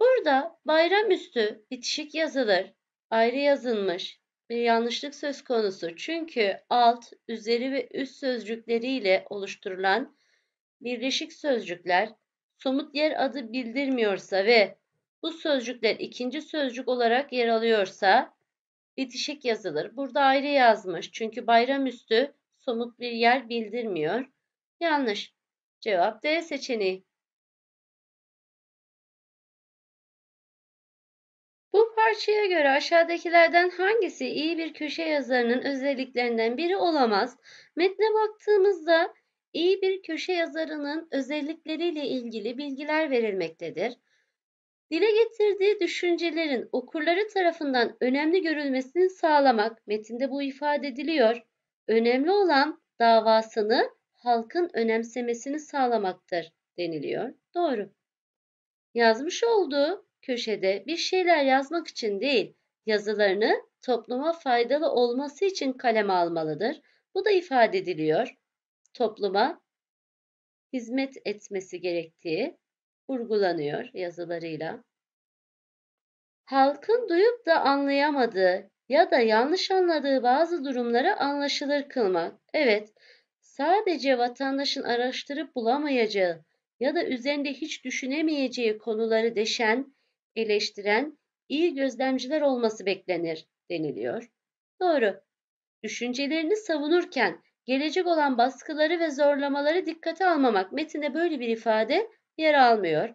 S2: Burada bayram üstü bitişik yazılır. Ayrı yazılmış. Bir yanlışlık söz konusu. Çünkü alt, üzeri ve üst sözcükleriyle oluşturulan birleşik sözcükler somut yer adı bildirmiyorsa ve bu sözcükler ikinci sözcük olarak yer alıyorsa bitişik yazılır.
S1: Burada ayrı yazmış çünkü bayram üstü somut bir yer bildirmiyor. Yanlış. Cevap D seçeneği. Bu parçaya göre aşağıdakilerden hangisi iyi bir köşe
S2: yazarının özelliklerinden biri olamaz? Metne baktığımızda iyi bir köşe yazarının özellikleriyle ilgili bilgiler verilmektedir. Dile getirdiği düşüncelerin okurları tarafından önemli görülmesini sağlamak, metinde bu ifade ediliyor. Önemli olan davasını halkın önemsemesini sağlamaktır deniliyor. Doğru. Yazmış olduğu köşede bir şeyler yazmak için değil, yazılarını topluma faydalı olması için kaleme almalıdır. Bu da ifade ediliyor. Topluma hizmet etmesi gerektiği vurgulanıyor yazılarıyla. Halkın duyup da anlayamadığı ya da yanlış anladığı bazı durumları anlaşılır kılmak. Evet, sadece vatandaşın araştırıp bulamayacağı ya da üzerinde hiç düşünemeyeceği konuları deşen, eleştiren iyi gözlemciler olması beklenir deniliyor. Doğru. Düşüncelerini savunurken gelecek olan baskıları ve zorlamaları dikkate almamak metinde böyle bir ifade yer almıyor.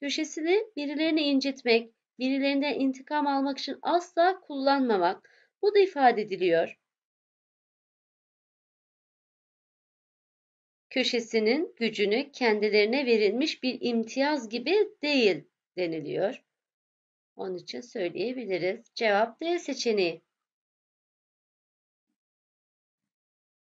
S2: Köşesini birilerini
S1: incitmek, birilerinden intikam almak için asla kullanmamak bu da ifade ediliyor. köşesinin gücünü kendilerine verilmiş bir imtiyaz gibi değil deniliyor. Onun için söyleyebiliriz. Cevap D seçeneği.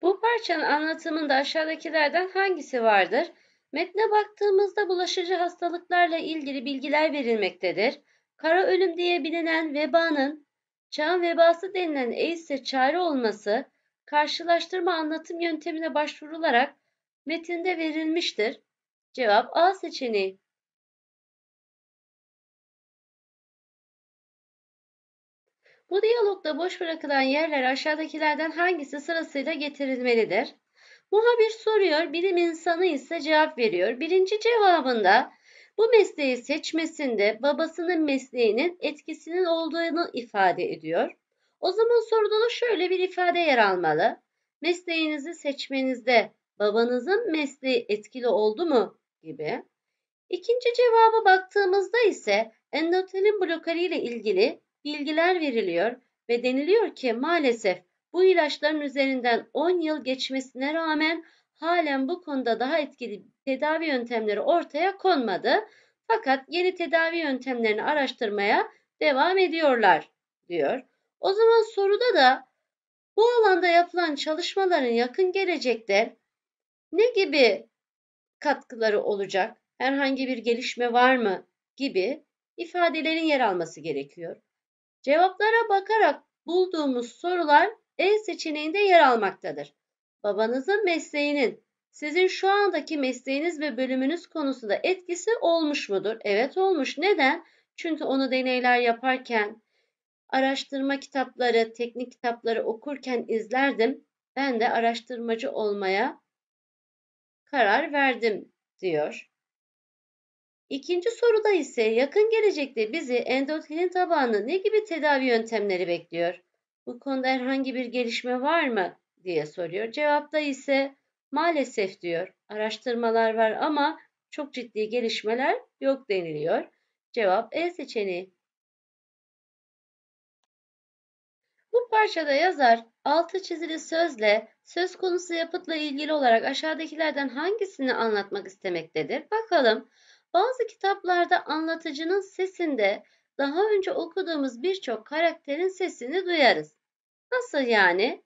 S1: Bu parçanın anlatımında aşağıdakilerden
S2: hangisi vardır? Metne baktığımızda bulaşıcı hastalıklarla ilgili bilgiler verilmektedir. Kara ölüm diye bilinen vebanın çağın vebası denilen AIDS'e çare olması, karşılaştırma anlatım yöntemine başvurularak metinde
S1: verilmiştir. Cevap A seçeneği. Bu diyalogda boş bırakılan yerler aşağıdakilerden hangisi sırasıyla getirilmelidir? Muhabir soruyor, bilim
S2: insanı ise cevap veriyor. Birinci cevabında bu mesleği seçmesinde babasının mesleğinin etkisinin olduğunu ifade ediyor. O zaman soruda da şöyle bir ifade yer almalı. Mesleğinizi seçmenizde babanızın mesleği etkili oldu mu gibi. İkinci cevaba baktığımızda ise endotelin blokörü ile ilgili bilgiler veriliyor ve deniliyor ki maalesef bu ilaçların üzerinden 10 yıl geçmesine rağmen halen bu konuda daha etkili tedavi yöntemleri ortaya konmadı. Fakat yeni tedavi yöntemlerini araştırmaya devam ediyorlar diyor. O zaman soruda da bu alanda yapılan çalışmaların yakın gelecekte ne gibi katkıları olacak, herhangi bir gelişme var mı gibi ifadelerin yer alması gerekiyor. Cevaplara bakarak bulduğumuz sorular E seçeneğinde yer almaktadır. Babanızın mesleğinin sizin şu andaki mesleğiniz ve bölümünüz konusunda etkisi olmuş mudur? Evet olmuş. Neden? Çünkü onu deneyler yaparken, araştırma kitapları, teknik kitapları okurken izlerdim. Ben de araştırmacı olmaya karar verdim diyor. İkinci soruda ise yakın gelecekte bizi endotelin tabağını ne gibi tedavi yöntemleri bekliyor? Bu konuda herhangi bir gelişme var mı diye soruyor. Cevapta ise maalesef diyor.
S1: Araştırmalar var ama çok ciddi gelişmeler yok deniliyor. Cevap E seçeneği. Bu parçada yazar altı çizili sözle söz konusu yapıtla ilgili olarak aşağıdakilerden
S2: hangisini anlatmak istemektedir? Bakalım. Bazı kitaplarda anlatıcının sesinde daha önce okuduğumuz birçok karakterin sesini duyarız. Nasıl yani?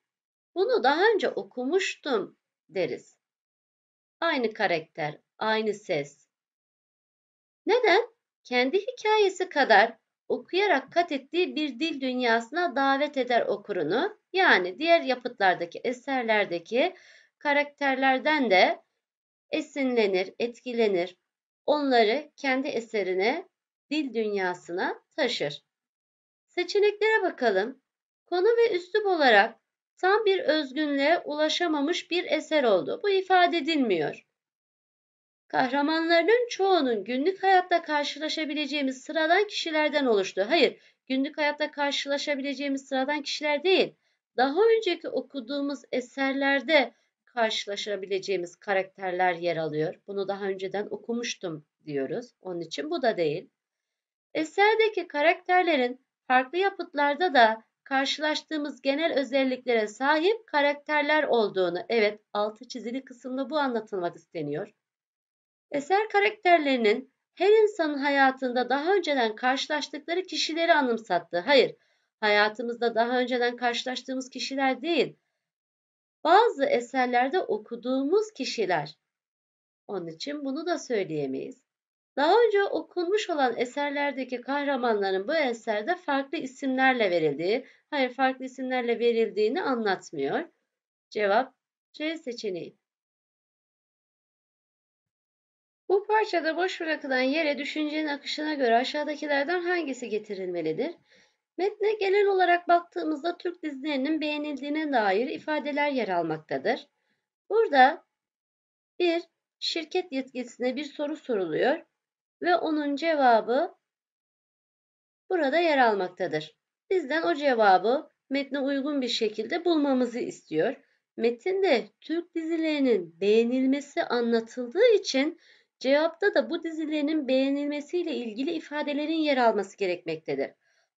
S2: Bunu daha önce okumuştum deriz. Aynı karakter, aynı ses. Neden? Kendi hikayesi kadar okuyarak kat ettiği bir dil dünyasına davet eder okurunu. Yani diğer yapıtlardaki, eserlerdeki karakterlerden de esinlenir, etkilenir. Onları kendi eserine, dil dünyasına taşır. Seçeneklere bakalım. Konu ve üslup olarak tam bir özgünlüğe ulaşamamış bir eser oldu. Bu ifade edilmiyor. Kahramanlarının çoğunun günlük hayatta karşılaşabileceğimiz sıradan kişilerden oluştu. Hayır, günlük hayatta karşılaşabileceğimiz sıradan kişiler değil. Daha önceki okuduğumuz eserlerde karşılaşabileceğimiz karakterler yer alıyor. Bunu daha önceden okumuştum diyoruz. Onun için bu da değil. Eserdeki karakterlerin farklı yapıtlarda da karşılaştığımız genel özelliklere sahip karakterler olduğunu, evet altı çizili kısımda bu anlatılmak isteniyor. Eser karakterlerinin her insanın hayatında daha önceden karşılaştıkları kişileri anımsattı. Hayır, hayatımızda daha önceden karşılaştığımız kişiler değil. Bazı eserlerde okuduğumuz kişiler. Onun için bunu da söyleyemeyiz. Daha önce okunmuş olan eserlerdeki kahramanların bu eserde farklı isimlerle verildiği, hayır farklı isimlerle verildiğini anlatmıyor. Cevap C seçeneği.
S1: Bu parçada boş bırakılan yere düşüncenin akışına göre aşağıdakilerden
S2: hangisi getirilmelidir? Metne genel olarak baktığımızda Türk dizilerinin beğenildiğine dair ifadeler yer almaktadır. Burada bir şirket yetkisine bir soru soruluyor ve onun cevabı burada yer almaktadır. Bizden o cevabı metne uygun bir şekilde bulmamızı istiyor. Metinde Türk dizilerinin beğenilmesi anlatıldığı için Cevapta da bu dizilerin beğenilmesiyle ilgili ifadelerin yer alması gerekmektedir.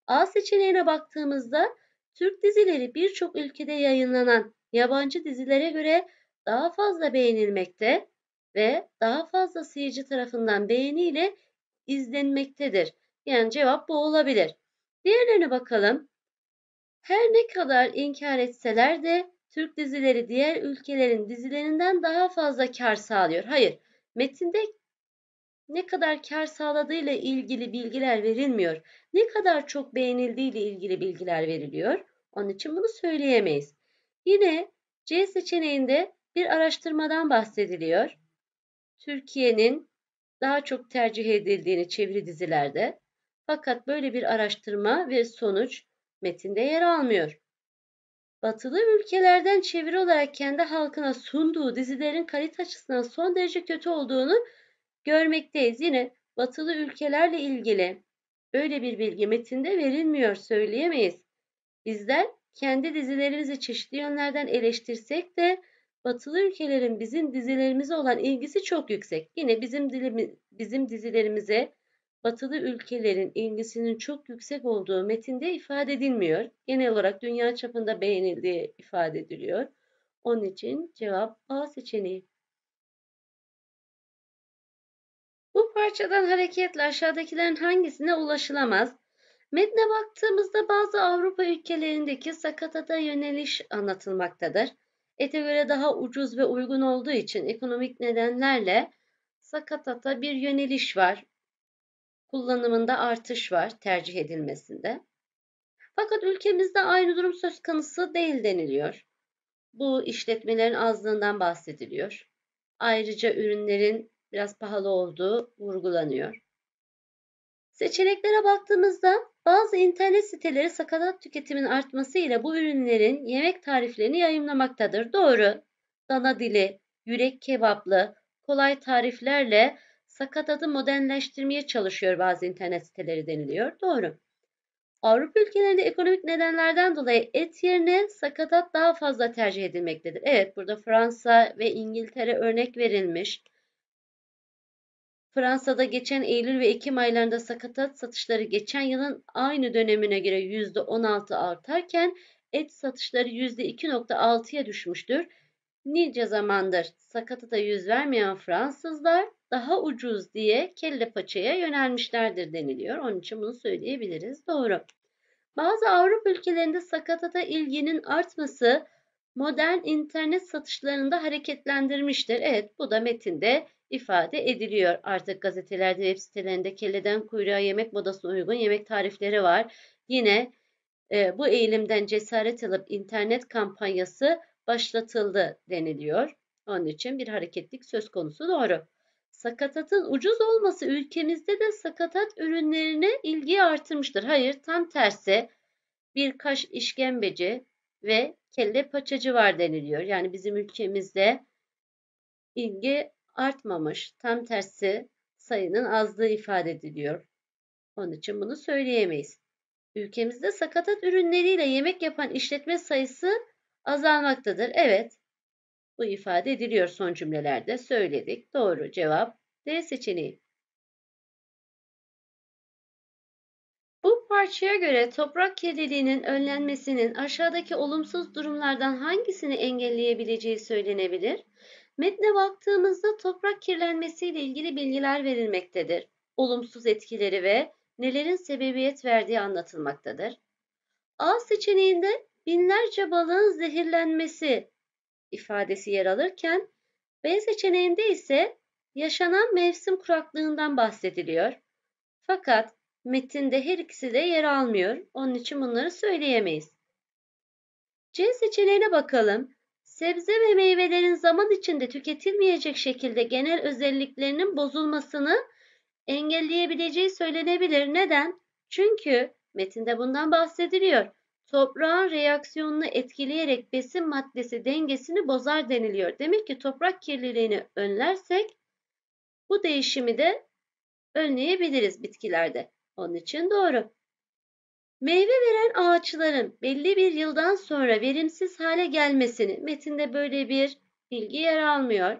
S2: A seçeneğine baktığımızda Türk dizileri birçok ülkede yayınlanan yabancı dizilere göre daha fazla beğenilmekte ve daha fazla seyirci tarafından beğeniyle izlenmektedir. Yani cevap bu olabilir. Diğerlerine bakalım. Her ne kadar inkar etseler de Türk dizileri diğer ülkelerin dizilerinden daha fazla kar sağlıyor. Hayır, Metinde ne kadar kar sağladığıyla ilgili bilgiler verilmiyor. Ne kadar çok beğenildiğiyle ilgili bilgiler veriliyor. Onun için bunu söyleyemeyiz. Yine C seçeneğinde bir araştırmadan bahsediliyor. Türkiye'nin daha çok tercih edildiğini çeviri dizilerde. Fakat böyle bir araştırma ve sonuç metinde yer almıyor batılı ülkelerden çeviri olarak kendi halkına sunduğu dizilerin kalite açısından son derece kötü olduğunu görmekteyiz. Yine batılı ülkelerle ilgili böyle bir bilgi metinde verilmiyor söyleyemeyiz. Bizler kendi dizilerimizi çeşitli yönlerden eleştirsek de batılı ülkelerin bizim dizilerimize olan ilgisi çok yüksek. Yine bizim dilimi, bizim dizilerimize batılı ülkelerin ilgisinin çok yüksek olduğu metinde ifade edilmiyor. Genel olarak dünya çapında beğenildiği ifade ediliyor. Onun için cevap A seçeneği.
S1: Bu parçadan hareketle aşağıdakilerin hangisine
S2: ulaşılamaz? Metne baktığımızda bazı Avrupa ülkelerindeki Sakatada yöneliş anlatılmaktadır. Ete göre daha ucuz ve uygun olduğu için ekonomik nedenlerle sakatata bir yöneliş var kullanımında artış var tercih edilmesinde. Fakat ülkemizde aynı durum söz konusu değil deniliyor. Bu işletmelerin azlığından bahsediliyor. Ayrıca ürünlerin biraz pahalı olduğu vurgulanıyor. Seçeneklere baktığımızda bazı internet siteleri sakatat tüketimin artmasıyla bu ürünlerin yemek tariflerini yayınlamaktadır. Doğru. Dana dili, yürek kebaplı, kolay tariflerle sakat adı modernleştirmeye çalışıyor bazı internet siteleri deniliyor. Doğru. Avrupa ülkelerinde ekonomik nedenlerden dolayı et yerine sakatat daha fazla tercih edilmektedir. Evet burada Fransa ve İngiltere örnek verilmiş. Fransa'da geçen Eylül ve Ekim aylarında sakatat satışları geçen yılın aynı dönemine göre %16 artarken et satışları %2.6'ya düşmüştür. Nice zamandır da yüz vermeyen Fransızlar daha ucuz diye kelle paçaya yönelmişlerdir deniliyor. Onun için bunu söyleyebiliriz. Doğru. Bazı Avrupa ülkelerinde sakatata ilginin artması modern internet satışlarında hareketlendirmiştir. Evet bu da metinde ifade ediliyor. Artık gazetelerde web sitelerinde kelleden kuyruğa yemek modasına uygun yemek tarifleri var. Yine e, bu eğilimden cesaret alıp internet kampanyası başlatıldı deniliyor. Onun için bir hareketlik söz konusu doğru. Sakatatın ucuz olması ülkemizde de sakatat ürünlerine ilgi artırmıştır. Hayır tam tersi birkaç işkembeci ve kelle paçacı var deniliyor. Yani bizim ülkemizde ilgi artmamış. Tam tersi sayının azlığı ifade ediliyor. Onun için bunu söyleyemeyiz. Ülkemizde sakatat ürünleriyle yemek yapan işletme sayısı
S1: azalmaktadır. Evet. Bu ifade ediliyor son cümlelerde. Söyledik. Doğru cevap D seçeneği. Bu parçaya göre toprak kirliliğinin önlenmesinin aşağıdaki olumsuz
S2: durumlardan hangisini engelleyebileceği söylenebilir? Metne baktığımızda toprak kirlenmesiyle ilgili bilgiler verilmektedir. Olumsuz etkileri ve nelerin sebebiyet verdiği anlatılmaktadır. A seçeneğinde binlerce balığın zehirlenmesi ifadesi yer alırken B seçeneğinde ise yaşanan mevsim kuraklığından bahsediliyor. Fakat metinde her ikisi de yer almıyor. Onun için bunları söyleyemeyiz. C seçeneğine bakalım. Sebze ve meyvelerin zaman içinde tüketilmeyecek şekilde genel özelliklerinin bozulmasını engelleyebileceği söylenebilir. Neden? Çünkü metinde bundan bahsediliyor toprağın reaksiyonunu etkileyerek besin maddesi dengesini bozar deniliyor. Demek ki toprak kirliliğini önlersek bu değişimi de önleyebiliriz bitkilerde. Onun için doğru. Meyve veren ağaçların belli bir yıldan sonra verimsiz hale gelmesini metinde böyle bir bilgi yer almıyor.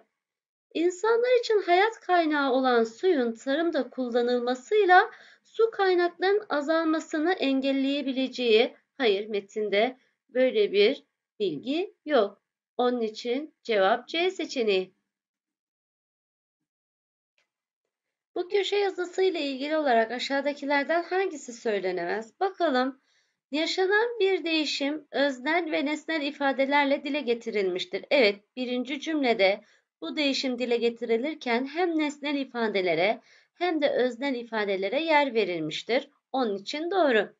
S2: İnsanlar için hayat kaynağı olan suyun tarımda kullanılmasıyla su kaynaklarının azalmasını engelleyebileceği, Hayır metinde böyle bir bilgi yok. Onun için cevap C seçeneği. Bu köşe yazısı ile ilgili olarak aşağıdakilerden hangisi söylenemez? Bakalım. Yaşanan bir değişim öznel ve nesnel ifadelerle dile getirilmiştir. Evet, birinci cümlede bu değişim dile getirilirken hem nesnel ifadelere hem de öznel ifadelere yer verilmiştir. Onun için doğru.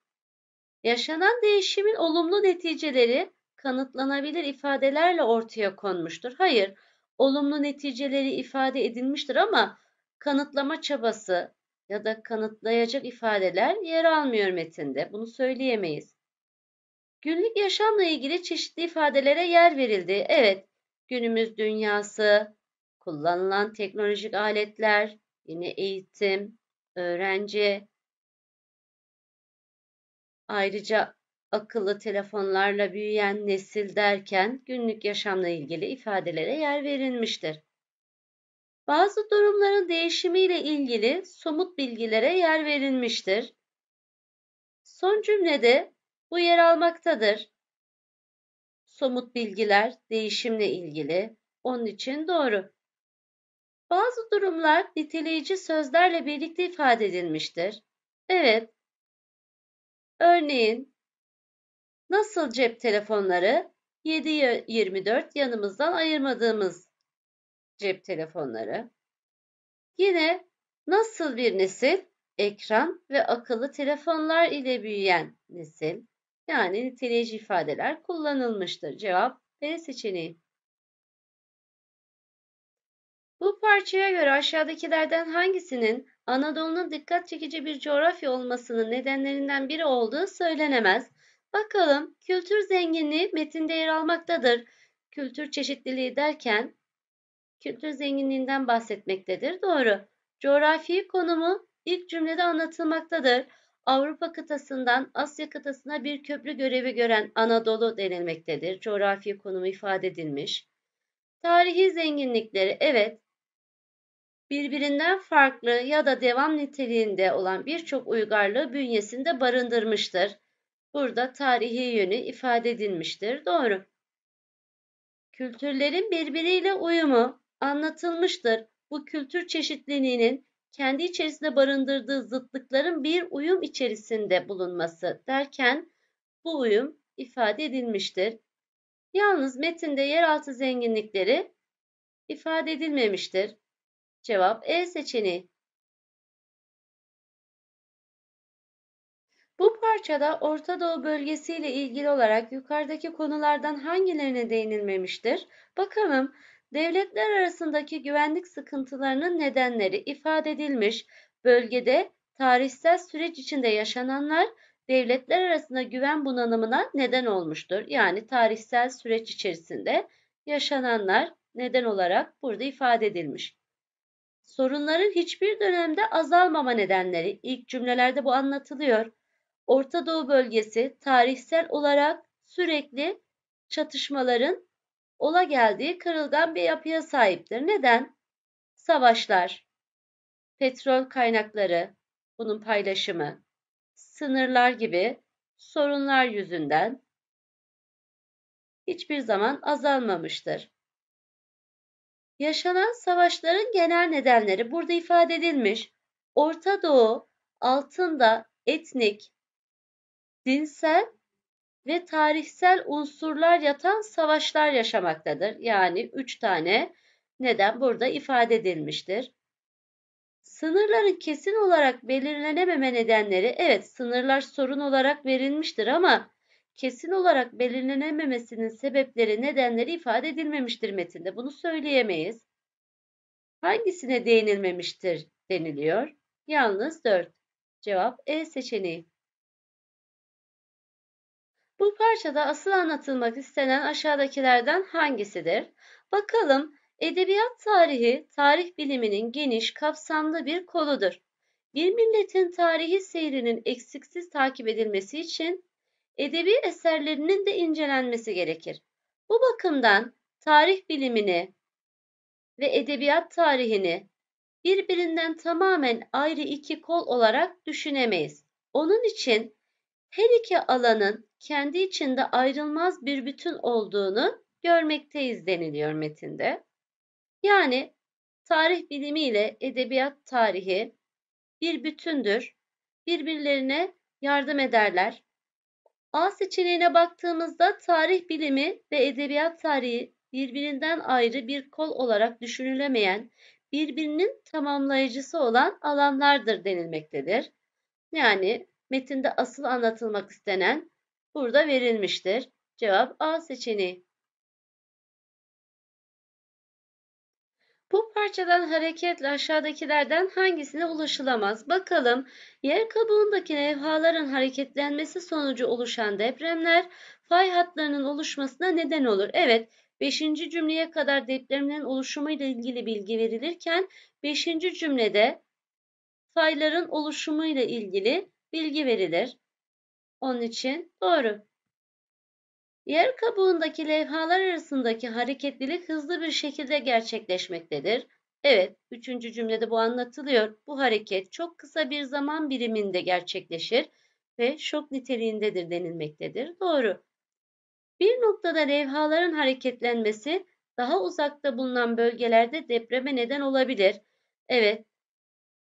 S2: Yaşanan değişimin olumlu neticeleri kanıtlanabilir ifadelerle ortaya konmuştur. Hayır, olumlu neticeleri ifade edilmiştir ama kanıtlama çabası ya da kanıtlayacak ifadeler yer almıyor metinde. Bunu söyleyemeyiz. Günlük yaşamla ilgili çeşitli ifadelere yer verildi. Evet, günümüz dünyası, kullanılan teknolojik aletler, yine eğitim, öğrenci, Ayrıca akıllı telefonlarla büyüyen nesil derken günlük yaşamla ilgili ifadelere yer verilmiştir. Bazı durumların değişimiyle ilgili somut bilgilere yer verilmiştir.
S1: Son cümlede bu yer almaktadır. Somut bilgiler değişimle ilgili, onun için doğru.
S2: Bazı durumlar niteleyici sözlerle birlikte ifade edilmiştir. Evet, Örneğin nasıl cep telefonları 7-24 yanımızdan ayırmadığımız cep telefonları. Yine nasıl bir nesil ekran ve akıllı telefonlar ile büyüyen nesil yani niteleyici ifadeler kullanılmıştır. Cevap B seçeneği. Bu parçaya göre aşağıdakilerden hangisinin Anadolu'nun dikkat çekici bir coğrafya olmasının nedenlerinden biri olduğu söylenemez. Bakalım kültür zenginliği metinde yer almaktadır. Kültür çeşitliliği derken kültür zenginliğinden bahsetmektedir. Doğru. Coğrafi konumu ilk cümlede anlatılmaktadır. Avrupa kıtasından Asya kıtasına bir köprü görevi gören Anadolu denilmektedir. Coğrafi konumu ifade edilmiş. Tarihi zenginlikleri evet birbirinden farklı ya da devam niteliğinde olan birçok uygarlığı bünyesinde barındırmıştır. Burada tarihi yönü ifade edilmiştir. Doğru. Kültürlerin birbiriyle uyumu anlatılmıştır. Bu kültür çeşitliliğinin kendi içerisinde barındırdığı zıtlıkların bir uyum içerisinde bulunması derken bu uyum ifade edilmiştir.
S1: Yalnız metinde yeraltı zenginlikleri ifade edilmemiştir. Cevap E seçeneği. Bu parçada Orta Doğu bölgesi ile ilgili olarak yukarıdaki konulardan
S2: hangilerine değinilmemiştir? Bakalım. Devletler arasındaki güvenlik sıkıntılarının nedenleri ifade edilmiş. Bölgede tarihsel süreç içinde yaşananlar devletler arasında güven bunalımına neden olmuştur. Yani tarihsel süreç içerisinde yaşananlar neden olarak burada ifade edilmiş sorunların hiçbir dönemde azalmama nedenleri ilk cümlelerde bu anlatılıyor. Orta Doğu bölgesi tarihsel olarak sürekli çatışmaların ola geldiği kırılgan bir yapıya sahiptir. Neden? Savaşlar, petrol kaynakları, bunun paylaşımı,
S1: sınırlar gibi sorunlar yüzünden hiçbir zaman azalmamıştır. Yaşanan savaşların
S2: genel nedenleri burada ifade edilmiş. Orta Doğu altında etnik, dinsel ve tarihsel unsurlar yatan savaşlar yaşamaktadır. Yani üç tane neden burada ifade edilmiştir. Sınırların kesin olarak belirlenememe nedenleri evet sınırlar sorun olarak verilmiştir ama kesin olarak belirlenememesinin sebepleri, nedenleri ifade edilmemiştir metinde. Bunu söyleyemeyiz. Hangisine değinilmemiştir deniliyor? Yalnız 4. Cevap E seçeneği. Bu parçada asıl anlatılmak istenen aşağıdakilerden hangisidir? Bakalım edebiyat tarihi, tarih biliminin geniş, kapsamlı bir koludur. Bir milletin tarihi seyrinin eksiksiz takip edilmesi için edebi eserlerinin de incelenmesi gerekir. Bu bakımdan tarih bilimini ve edebiyat tarihini birbirinden tamamen ayrı iki kol olarak düşünemeyiz. Onun için her iki alanın kendi içinde ayrılmaz bir bütün olduğunu görmekteyiz deniliyor metinde. Yani tarih bilimi ile edebiyat tarihi bir bütündür. Birbirlerine yardım ederler. A seçeneğine baktığımızda tarih bilimi ve edebiyat tarihi birbirinden ayrı bir kol olarak düşünülemeyen, birbirinin tamamlayıcısı olan alanlardır denilmektedir. Yani
S1: metinde asıl anlatılmak istenen burada verilmiştir. Cevap A seçeneği. Bu parçadan hareketle aşağıdakilerden hangisine ulaşılamaz? Bakalım yer kabuğundaki
S2: levhaların hareketlenmesi sonucu oluşan depremler fay hatlarının oluşmasına neden olur. Evet 5. cümleye kadar depremlerin oluşumuyla ilgili bilgi verilirken 5. cümlede fayların oluşumuyla ilgili bilgi verilir. Onun için doğru. Yer kabuğundaki levhalar arasındaki hareketlilik hızlı bir şekilde gerçekleşmektedir. Evet, üçüncü cümlede bu anlatılıyor. Bu hareket çok kısa bir zaman biriminde gerçekleşir ve şok niteliğindedir denilmektedir. Doğru. Bir noktada levhaların hareketlenmesi daha uzakta bulunan bölgelerde depreme neden olabilir. Evet,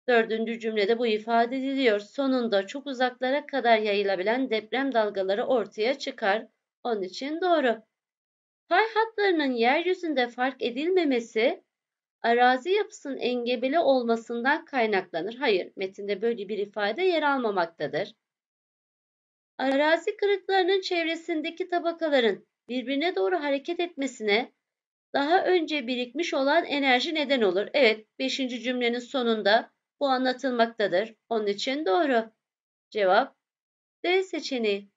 S2: dördüncü cümlede bu ifade ediliyor. Sonunda çok uzaklara kadar yayılabilen deprem dalgaları ortaya çıkar. Onun için doğru. Fay hatlarının yeryüzünde fark edilmemesi arazi yapısının engebeli olmasından kaynaklanır. Hayır, metinde böyle bir ifade yer almamaktadır. Arazi kırıklarının çevresindeki tabakaların birbirine doğru hareket etmesine daha önce birikmiş olan enerji neden olur. Evet, 5. cümlenin sonunda bu anlatılmaktadır. Onun için doğru. Cevap D seçeneği.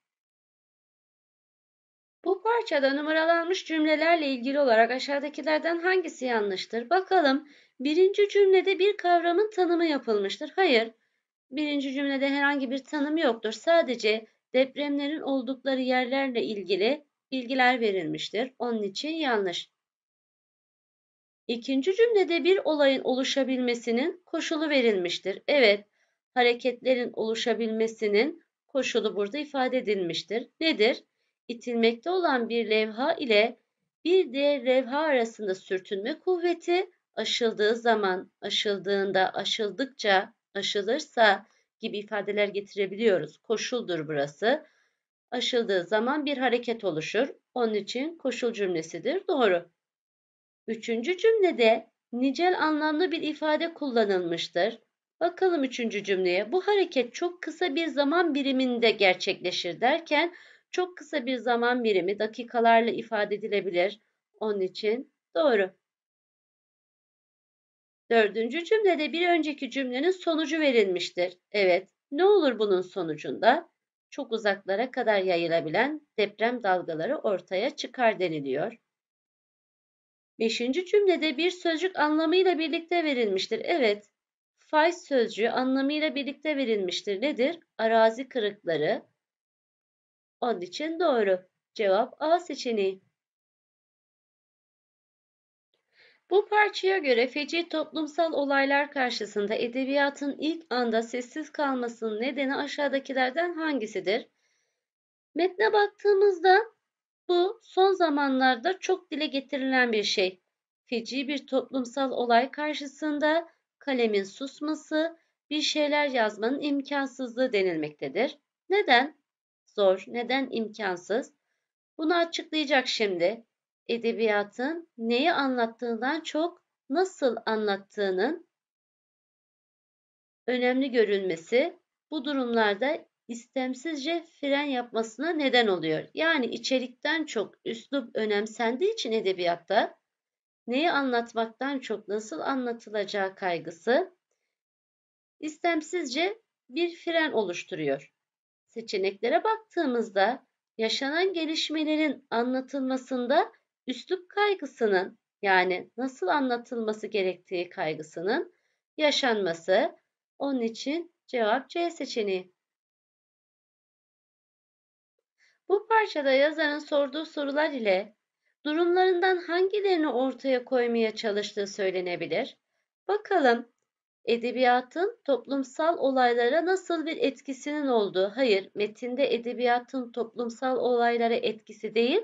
S2: Bu parçada numaralanmış cümlelerle ilgili olarak aşağıdakilerden hangisi yanlıştır? Bakalım. Birinci cümlede bir kavramın tanımı yapılmıştır. Hayır. Birinci cümlede herhangi bir tanım yoktur. Sadece depremlerin oldukları yerlerle ilgili bilgiler verilmiştir. Onun için yanlış. İkinci cümlede bir olayın oluşabilmesinin koşulu verilmiştir. Evet, hareketlerin oluşabilmesinin koşulu burada ifade edilmiştir. Nedir? itilmekte olan bir levha ile bir diğer levha arasında sürtünme kuvveti aşıldığı zaman, aşıldığında, aşıldıkça, aşılırsa gibi ifadeler getirebiliyoruz. Koşuldur burası. Aşıldığı zaman bir hareket oluşur. Onun için koşul cümlesidir. Doğru. Üçüncü cümlede nicel anlamlı bir ifade kullanılmıştır. Bakalım üçüncü cümleye. Bu hareket çok kısa bir zaman biriminde gerçekleşir derken çok kısa bir zaman birimi dakikalarla ifade edilebilir. Onun için doğru. Dördüncü cümlede bir önceki cümlenin sonucu verilmiştir. Evet, ne olur bunun sonucunda? Çok uzaklara kadar yayılabilen deprem dalgaları ortaya çıkar deniliyor. Beşinci cümlede bir sözcük anlamıyla birlikte verilmiştir. Evet, fay sözcüğü anlamıyla birlikte verilmiştir. Nedir? Arazi
S1: kırıkları, onun için doğru. Cevap A seçeneği. Bu parçaya göre feci toplumsal
S2: olaylar karşısında edebiyatın ilk anda sessiz kalmasının nedeni aşağıdakilerden hangisidir? Metne baktığımızda bu son zamanlarda çok dile getirilen bir şey. Feci bir toplumsal olay karşısında kalemin susması, bir şeyler yazmanın imkansızlığı denilmektedir. Neden? zor, neden imkansız? Bunu açıklayacak şimdi. Edebiyatın neyi anlattığından çok nasıl anlattığının önemli görülmesi bu durumlarda istemsizce fren yapmasına neden oluyor. Yani içerikten çok üslup önemsendiği için edebiyatta neyi anlatmaktan çok nasıl anlatılacağı kaygısı istemsizce bir fren oluşturuyor. Seçeneklere baktığımızda yaşanan gelişmelerin anlatılmasında üslup kaygısının yani nasıl anlatılması gerektiği kaygısının yaşanması. Onun için cevap C seçeneği. Bu parçada yazarın sorduğu sorular ile durumlarından hangilerini ortaya koymaya çalıştığı söylenebilir. Bakalım edebiyatın toplumsal olaylara nasıl bir etkisinin olduğu. Hayır, metinde edebiyatın toplumsal olaylara etkisi değil,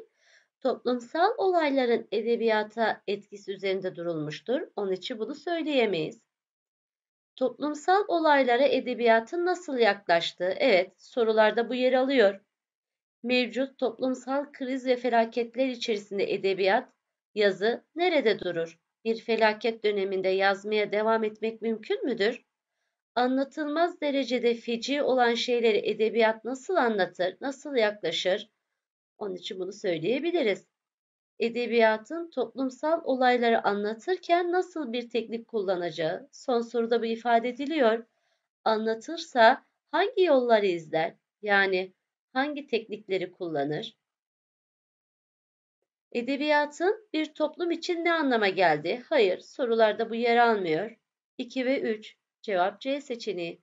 S2: toplumsal olayların edebiyata etkisi üzerinde durulmuştur. Onun için bunu söyleyemeyiz. Toplumsal olaylara edebiyatın nasıl yaklaştığı, evet sorularda bu yer alıyor. Mevcut toplumsal kriz ve felaketler içerisinde edebiyat, yazı nerede durur? bir felaket döneminde yazmaya devam etmek mümkün müdür? Anlatılmaz derecede feci olan şeyleri edebiyat nasıl anlatır, nasıl yaklaşır? Onun için bunu söyleyebiliriz. Edebiyatın toplumsal olayları anlatırken nasıl bir teknik kullanacağı, son soruda bu ifade ediliyor. Anlatırsa hangi yolları izler, yani hangi teknikleri kullanır? Edebiyatın bir toplum için ne anlama geldi? Hayır, sorularda bu yer almıyor. 2 ve 3. Cevap C seçeneği.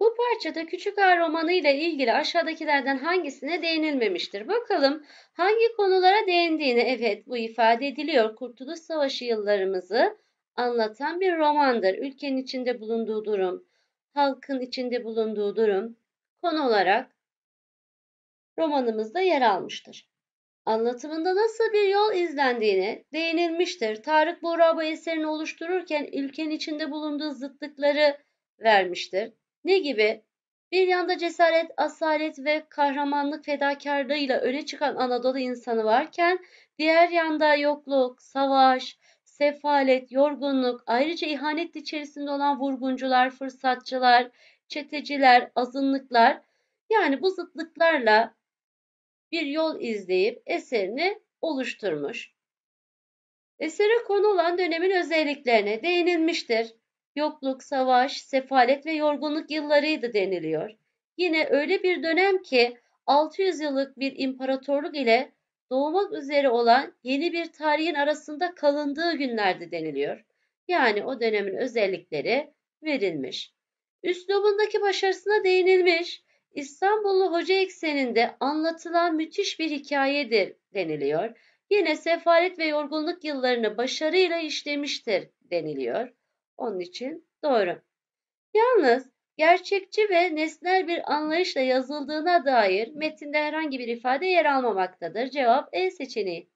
S2: Bu parçada Küçük Ağa romanı ile ilgili aşağıdakilerden hangisine değinilmemiştir? Bakalım hangi konulara değindiğini evet bu ifade ediliyor. Kurtuluş Savaşı yıllarımızı anlatan bir romandır. Ülkenin içinde bulunduğu durum, halkın içinde bulunduğu durum konu olarak romanımızda yer almıştır. Anlatımında nasıl bir yol izlendiğine değinilmiştir. Tarık Boraba eserini oluştururken ülkenin içinde bulunduğu zıtlıkları vermiştir. Ne gibi? Bir yanda cesaret, asalet ve kahramanlık fedakarlığıyla öne çıkan Anadolu insanı varken diğer yanda yokluk, savaş, sefalet, yorgunluk, ayrıca ihanet içerisinde olan vurguncular, fırsatçılar, çeteciler, azınlıklar yani bu zıtlıklarla bir yol izleyip eserini oluşturmuş. Esere konu olan dönemin özelliklerine değinilmiştir. Yokluk, savaş, sefalet ve yorgunluk yıllarıydı deniliyor. Yine öyle bir dönem ki 600 yıllık bir imparatorluk ile doğmak üzere olan yeni bir tarihin arasında kalındığı günlerde deniliyor. Yani o dönemin özellikleri verilmiş. Üslubundaki başarısına değinilmiş. İstanbullu hoca ekseninde anlatılan müthiş bir hikayedir deniliyor. Yine sefalet ve yorgunluk yıllarını başarıyla işlemiştir deniliyor. Onun için doğru. Yalnız gerçekçi ve nesnel bir anlayışla yazıldığına dair metinde herhangi bir ifade yer almamaktadır. Cevap E seçeneği.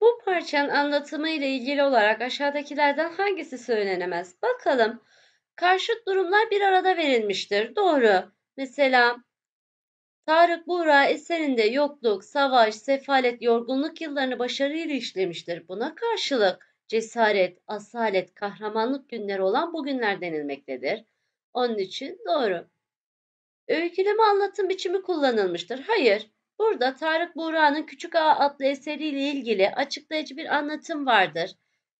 S2: Bu parçanın anlatımı ile ilgili olarak aşağıdakilerden hangisi söylenemez? Bakalım Karşıt durumlar bir arada verilmiştir. Doğru. Mesela Tarık Buğra eserinde yokluk, savaş, sefalet, yorgunluk yıllarını başarıyla işlemiştir. Buna karşılık cesaret, asalet, kahramanlık günleri olan bu günler denilmektedir. Onun için doğru. Öyküleme anlatım biçimi kullanılmıştır. Hayır, burada Tarık Buğra'nın Küçük Ağa adlı eseriyle ilgili açıklayıcı bir anlatım vardır.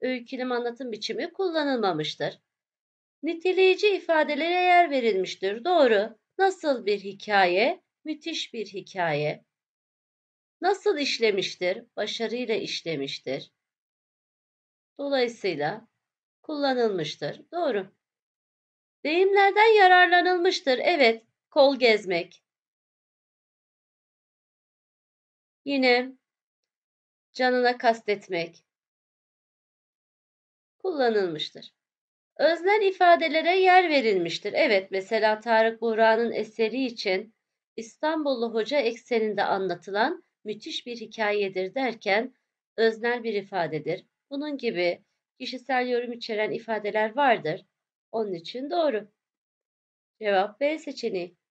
S2: Öyküleme anlatım biçimi kullanılmamıştır. Niteleyici ifadelere yer verilmiştir. Doğru. Nasıl bir hikaye? Müthiş bir hikaye. Nasıl işlemiştir? Başarıyla işlemiştir. Dolayısıyla kullanılmıştır. Doğru.
S1: Deyimlerden yararlanılmıştır. Evet, kol gezmek. Yine canına kastetmek kullanılmıştır. Öznel
S2: ifadelere yer verilmiştir. Evet mesela Tarık Buhra'nın eseri için İstanbullu hoca ekseninde anlatılan müthiş bir hikayedir derken öznel bir ifadedir. Bunun gibi kişisel yorum içeren ifadeler vardır.
S1: Onun için doğru. Cevap B seçeneği.